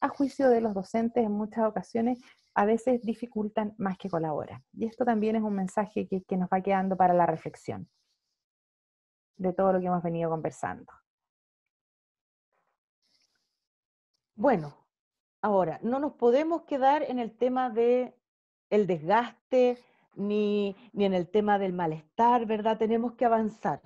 a juicio de los docentes, en muchas ocasiones a veces dificultan más que colaboran. Y esto también es un mensaje que, nos va quedando para la reflexión de todo lo que hemos venido conversando. Bueno, ahora, no nos podemos quedar en el tema del desgaste ni, ni en el tema del malestar, ¿verdad? Tenemos que avanzar.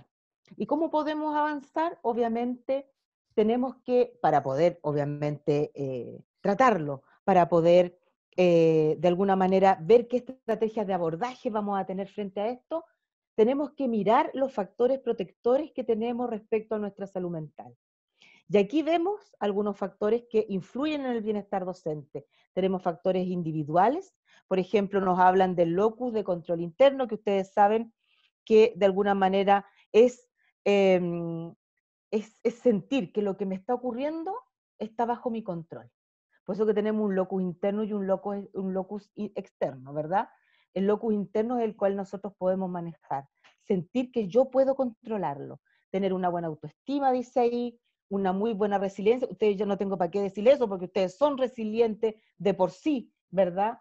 ¿Y cómo podemos avanzar? Obviamente tenemos que, para poder, obviamente, eh, tratarlo, para poder, eh, de alguna manera, ver qué estrategias de abordaje vamos a tener frente a esto, tenemos que mirar los factores protectores que tenemos respecto a nuestra salud mental. Y aquí vemos algunos factores que influyen en el bienestar docente. Tenemos factores individuales, por ejemplo, nos hablan del locus de control interno, que ustedes saben que de alguna manera es Em, es, sentir que lo que me está ocurriendo está bajo mi control. Por eso que tenemos un locus interno y un locus, eh, un locus externo, ¿verdad? El locus interno es el cual nosotros podemos manejar. Sentir que yo puedo controlarlo. Tener una buena autoestima, dice ahí, una muy buena resiliencia. Ustedes yo no tengo para qué decir eso porque ustedes son resilientes de por sí, ¿verdad?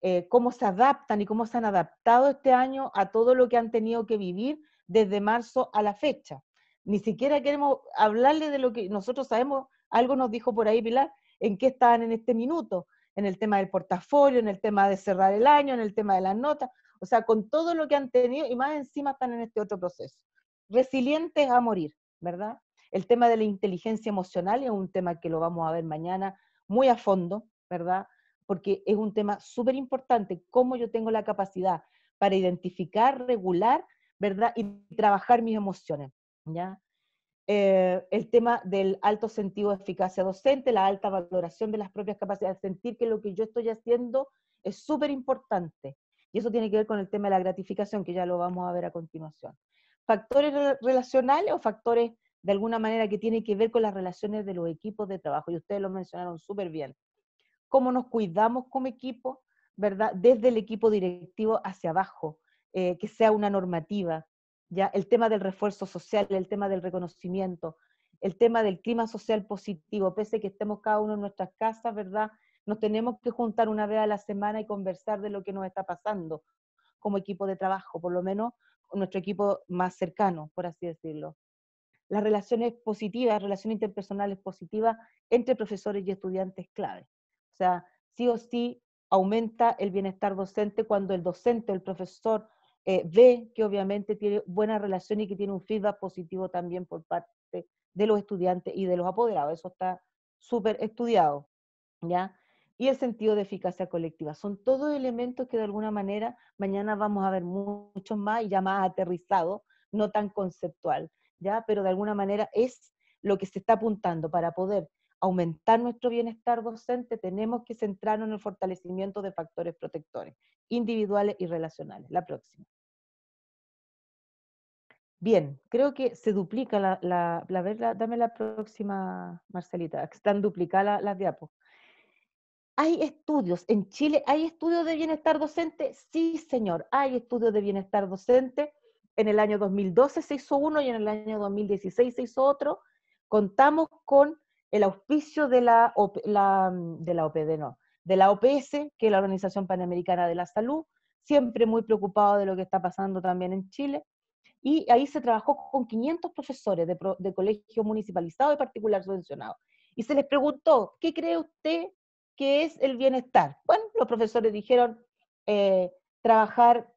Eh, cómo se adaptan y cómo se han adaptado este año a todo lo que han tenido que vivir desde marzo a la fecha. Ni siquiera queremos hablarle de lo que nosotros sabemos, algo nos dijo por ahí Pilar, en qué estaban en este minuto, en el tema del portafolio, en el tema de cerrar el año, en el tema de las notas, o sea, con todo lo que han tenido y más encima están en este otro proceso. Resilientes a morir, ¿verdad? El tema de la inteligencia emocional es un tema que lo vamos a ver mañana muy a fondo, ¿verdad? Porque es un tema súper importante, cómo yo tengo la capacidad para identificar, regular ¿verdad? Y trabajar mis emociones, ¿ya? Eh, el tema del alto sentido de eficacia docente, la alta valoración de las propias capacidades, sentir que lo que yo estoy haciendo es súper importante. Y eso tiene que ver con el tema de la gratificación, que ya lo vamos a ver a continuación. Factores relacionales o factores de alguna manera que tienen que ver con las relaciones de los equipos de trabajo, y ustedes lo mencionaron súper bien. Cómo nos cuidamos como equipo, ¿verdad? Desde el equipo directivo hacia abajo, eh, que sea una normativa, ¿ya? el tema del refuerzo social, el tema del reconocimiento, el tema del clima social positivo, pese a que estemos cada uno en nuestras casas, ¿verdad? Nos tenemos que juntar una vez a la semana y conversar de lo que nos está pasando como equipo de trabajo, por lo menos nuestro equipo más cercano, por así decirlo. Las relaciones positivas, relaciones interpersonales positivas entre profesores y estudiantes clave. O sea, sí o sí aumenta el bienestar docente cuando el docente, el profesor, eh, ve que obviamente tiene buena relación y que tiene un feedback positivo también por parte de los estudiantes y de los apoderados. Eso está súper estudiado, ¿ya? Y el sentido de eficacia colectiva. Son todos elementos que de alguna manera mañana vamos a ver muchos más y ya más aterrizado, no tan conceptual, ¿ya? Pero de alguna manera es lo que se está apuntando para poder aumentar nuestro bienestar docente, tenemos que centrarnos en el fortalecimiento de factores protectores individuales y relacionales. La próxima. Bien, creo que se duplica la, la, dame la próxima, Marcelita, están duplicadas las diapos. ¿Hay estudios en Chile? ¿Hay estudios de bienestar docente? Sí, señor, hay estudios de bienestar docente. En el año 2012 se hizo uno y en el año 2016 se hizo otro. Contamos con el auspicio de la, mm, de la OPD, de la OPS, que es la Organización Panamericana de la Salud, siempre muy preocupado de lo que está pasando también en Chile y ahí se trabajó con 500 profesores de, colegios municipalizados y particular subvencionados. Y se les preguntó, ¿qué cree usted que es el bienestar? Bueno, los profesores dijeron, eh, trabajar,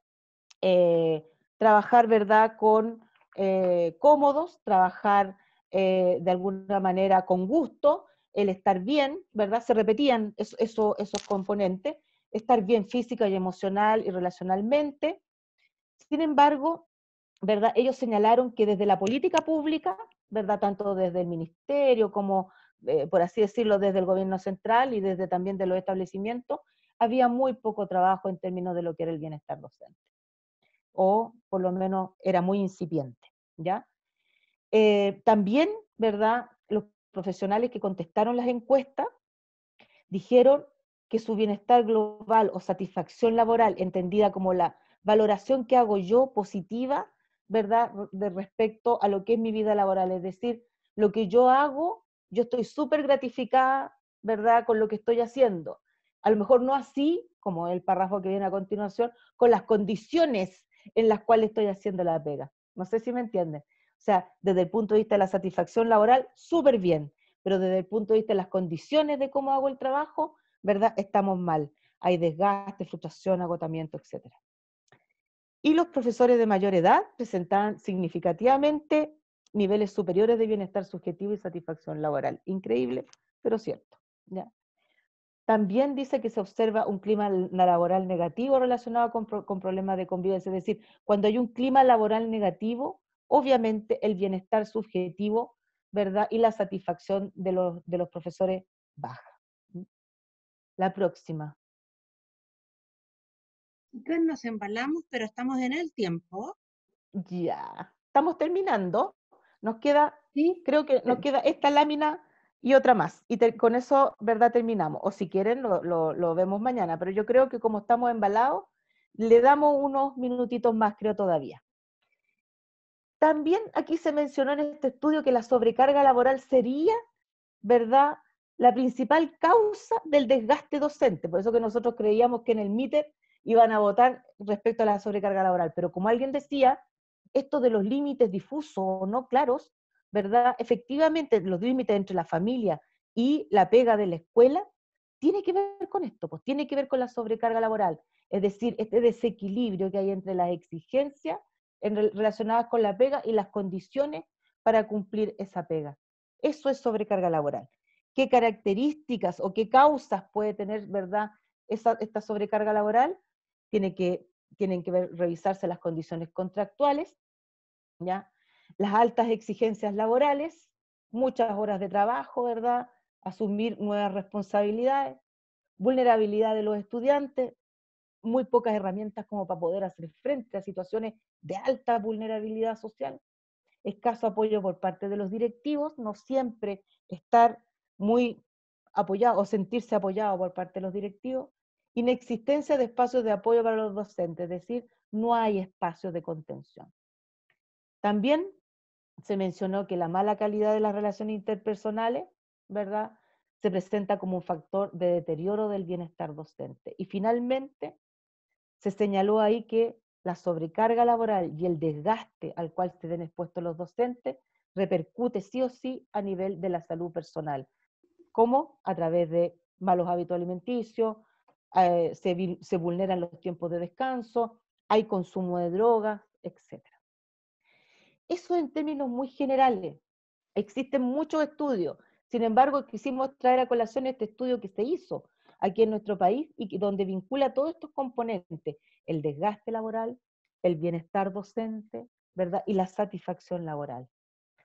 eh, trabajar, ¿verdad?, con eh, cómodos, trabajar de alguna manera con gusto, el estar bien, ¿verdad? Se repetían esos componentes, estar bien física y emocional y relacionalmente. Sin embargo, ¿verdad? Ellos señalaron que desde la política pública, ¿verdad? Tanto desde el ministerio como, eh, por así decirlo, desde el gobierno central y desde también de los establecimientos, había muy poco trabajo en términos de lo que era el bienestar docente. O por lo menos era muy incipiente, ¿ya? Eh, también, ¿verdad? Los profesionales que contestaron las encuestas dijeron que su bienestar global o satisfacción laboral, entendida como la valoración que hago yo positiva ¿verdad?, de respecto a lo que es mi vida laboral. Es decir, lo que yo hago, yo estoy súper gratificada, ¿verdad?, con lo que estoy haciendo. A lo mejor no así, como el párrafo que viene a continuación, con las condiciones en las cuales estoy haciendo la pega. No sé si me entienden. O sea, desde el punto de vista de la satisfacción laboral, súper bien, pero desde el punto de vista de las condiciones de cómo hago el trabajo, ¿verdad? Estamos mal. Hay desgaste, frustración, agotamiento, etcétera y los profesores de mayor edad presentaban significativamente niveles superiores de bienestar subjetivo y satisfacción laboral. Increíble, pero cierto. También dice que se observa un clima laboral negativo relacionado con, problemas de convivencia. Es decir, cuando hay un clima laboral negativo, obviamente el bienestar subjetivo ¿verdad? y la satisfacción de los profesores baja. La próxima nos embalamos, pero estamos en el tiempo. Ya, estamos terminando. Nos queda, ¿Sí? creo que nos queda esta lámina y otra más. Y con eso, ¿verdad? Terminamos. O si quieren, lo, lo, vemos mañana. Pero yo creo que como estamos embalados, le damos unos minutitos más, creo todavía. También aquí se mencionó en este estudio que la sobrecarga laboral sería, ¿verdad?, la principal causa del desgaste docente. Por eso que nosotros creíamos que en el MITER iban a votar respecto a la sobrecarga laboral. Pero como alguien decía, esto de los límites difusos o no claros, ¿verdad? Efectivamente, los límites entre la familia y la pega de la escuela, tiene que ver con esto, pues tiene que ver con la sobrecarga laboral, es decir, este desequilibrio que hay entre las exigencias relacionadas con la pega y las condiciones para cumplir esa pega. Eso es sobrecarga laboral. ¿Qué características o qué causas puede tener, verdad, esta sobrecarga laboral? tienen que revisarse las condiciones contractuales, ¿ya? las altas exigencias laborales, muchas horas de trabajo, ¿verdad? asumir nuevas responsabilidades, vulnerabilidad de los estudiantes, muy pocas herramientas como para poder hacer frente a situaciones de alta vulnerabilidad social, escaso apoyo por parte de los directivos, no siempre estar muy apoyado o sentirse apoyado por parte de los directivos, Inexistencia de espacios de apoyo para los docentes, es decir, no hay espacios de contención. También se mencionó que la mala calidad de las relaciones interpersonales, ¿verdad? Se presenta como un factor de deterioro del bienestar docente. Y finalmente, se señaló ahí que la sobrecarga laboral y el desgaste al cual se den expuestos los docentes repercute sí o sí a nivel de la salud personal, como a través de malos hábitos alimenticios, eh, se, vulneran los tiempos de descanso, hay consumo de drogas, etc. Eso en términos muy generales. Existen muchos estudios, sin embargo, quisimos traer a colación este estudio que se hizo aquí en nuestro país y donde vincula todos estos componentes, el desgaste laboral, el bienestar docente, ¿verdad? Y la satisfacción laboral.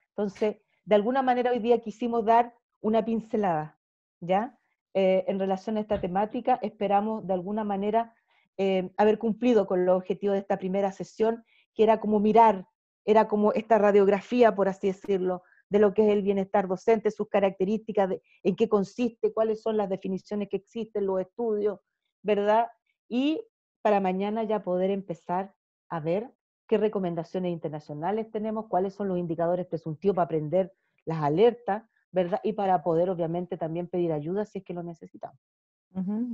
Entonces, de alguna manera hoy día quisimos dar una pincelada, ¿ya? Eh, en relación a esta temática. Esperamos de alguna manera eh, haber cumplido con el objetivo de esta primera sesión, que era como mirar, era como esta radiografía, por así decirlo, de lo que es el bienestar docente, sus características, en qué consiste, cuáles son las definiciones que existen, los estudios, ¿verdad? Y para mañana ya poder empezar a ver qué recomendaciones internacionales tenemos, cuáles son los indicadores presuntivos para aprender las alertas, ¿verdad? Y para poder, obviamente, también pedir ayuda si es que lo necesitamos.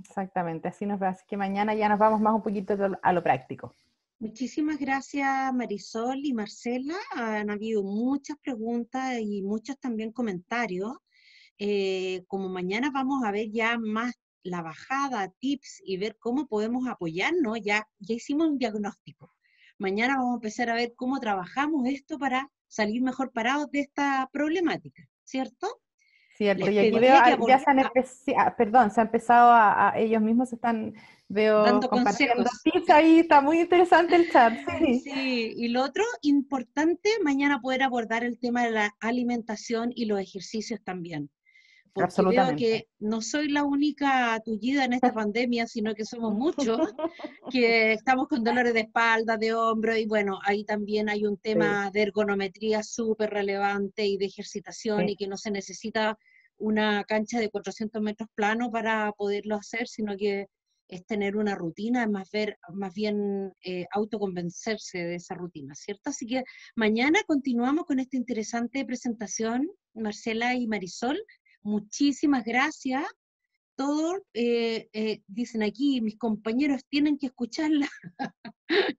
exactamente, así nos va. Así que mañana ya nos vamos más un poquito a lo práctico. Muchísimas gracias Marisol y Marcela. Han habido muchas preguntas y muchos también comentarios. Eh, como mañana vamos a ver ya más la bajada, tips y ver cómo podemos apoyarnos, ya, ya hicimos un diagnóstico. Mañana vamos a empezar a ver cómo trabajamos esto para salir mejor parados de esta problemática. ¿cierto? Cierto, y aquí veo, ah, ya se han empezado, ah, perdón, se han empezado a, ellos mismos están, veo, compartiendo ahí, está muy interesante el chat. Sí. *laughs* sí, y lo otro importante, mañana poder abordar el tema de la alimentación y los ejercicios también que no soy la única atullida en esta pandemia, sino que somos muchos que estamos con dolores de espalda, de hombro, y bueno, ahí también hay un tema de ergonometría súper relevante y de ejercitación y que no se necesita una cancha de 400 metros plano para poderlo hacer, sino que es tener una rutina, es más, bien eh, autoconvencerse de esa rutina, ¿cierto? Así que mañana continuamos con esta interesante presentación, Marcela y Marisol, Muchísimas gracias. Todos eh, eh, dicen aquí, mis compañeros tienen que escucharla. *laughs*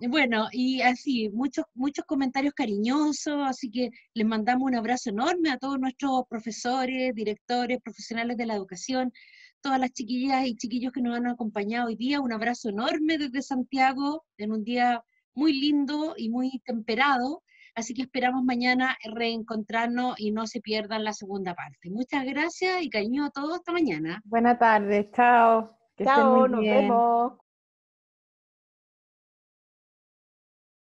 bueno, y así, muchos, muchos comentarios cariñosos, así que les mandamos un abrazo enorme a todos nuestros profesores, directores, profesionales de la educación, todas las chiquillas y chiquillos que nos han acompañado hoy día. Un abrazo enorme desde Santiago en un día muy lindo y muy temperado. Así que esperamos mañana reencontrarnos y no se pierdan la segunda parte. Muchas gracias y cariño a todos. Hasta mañana. Buenas tardes. Chao. Que chao. Nos vemos.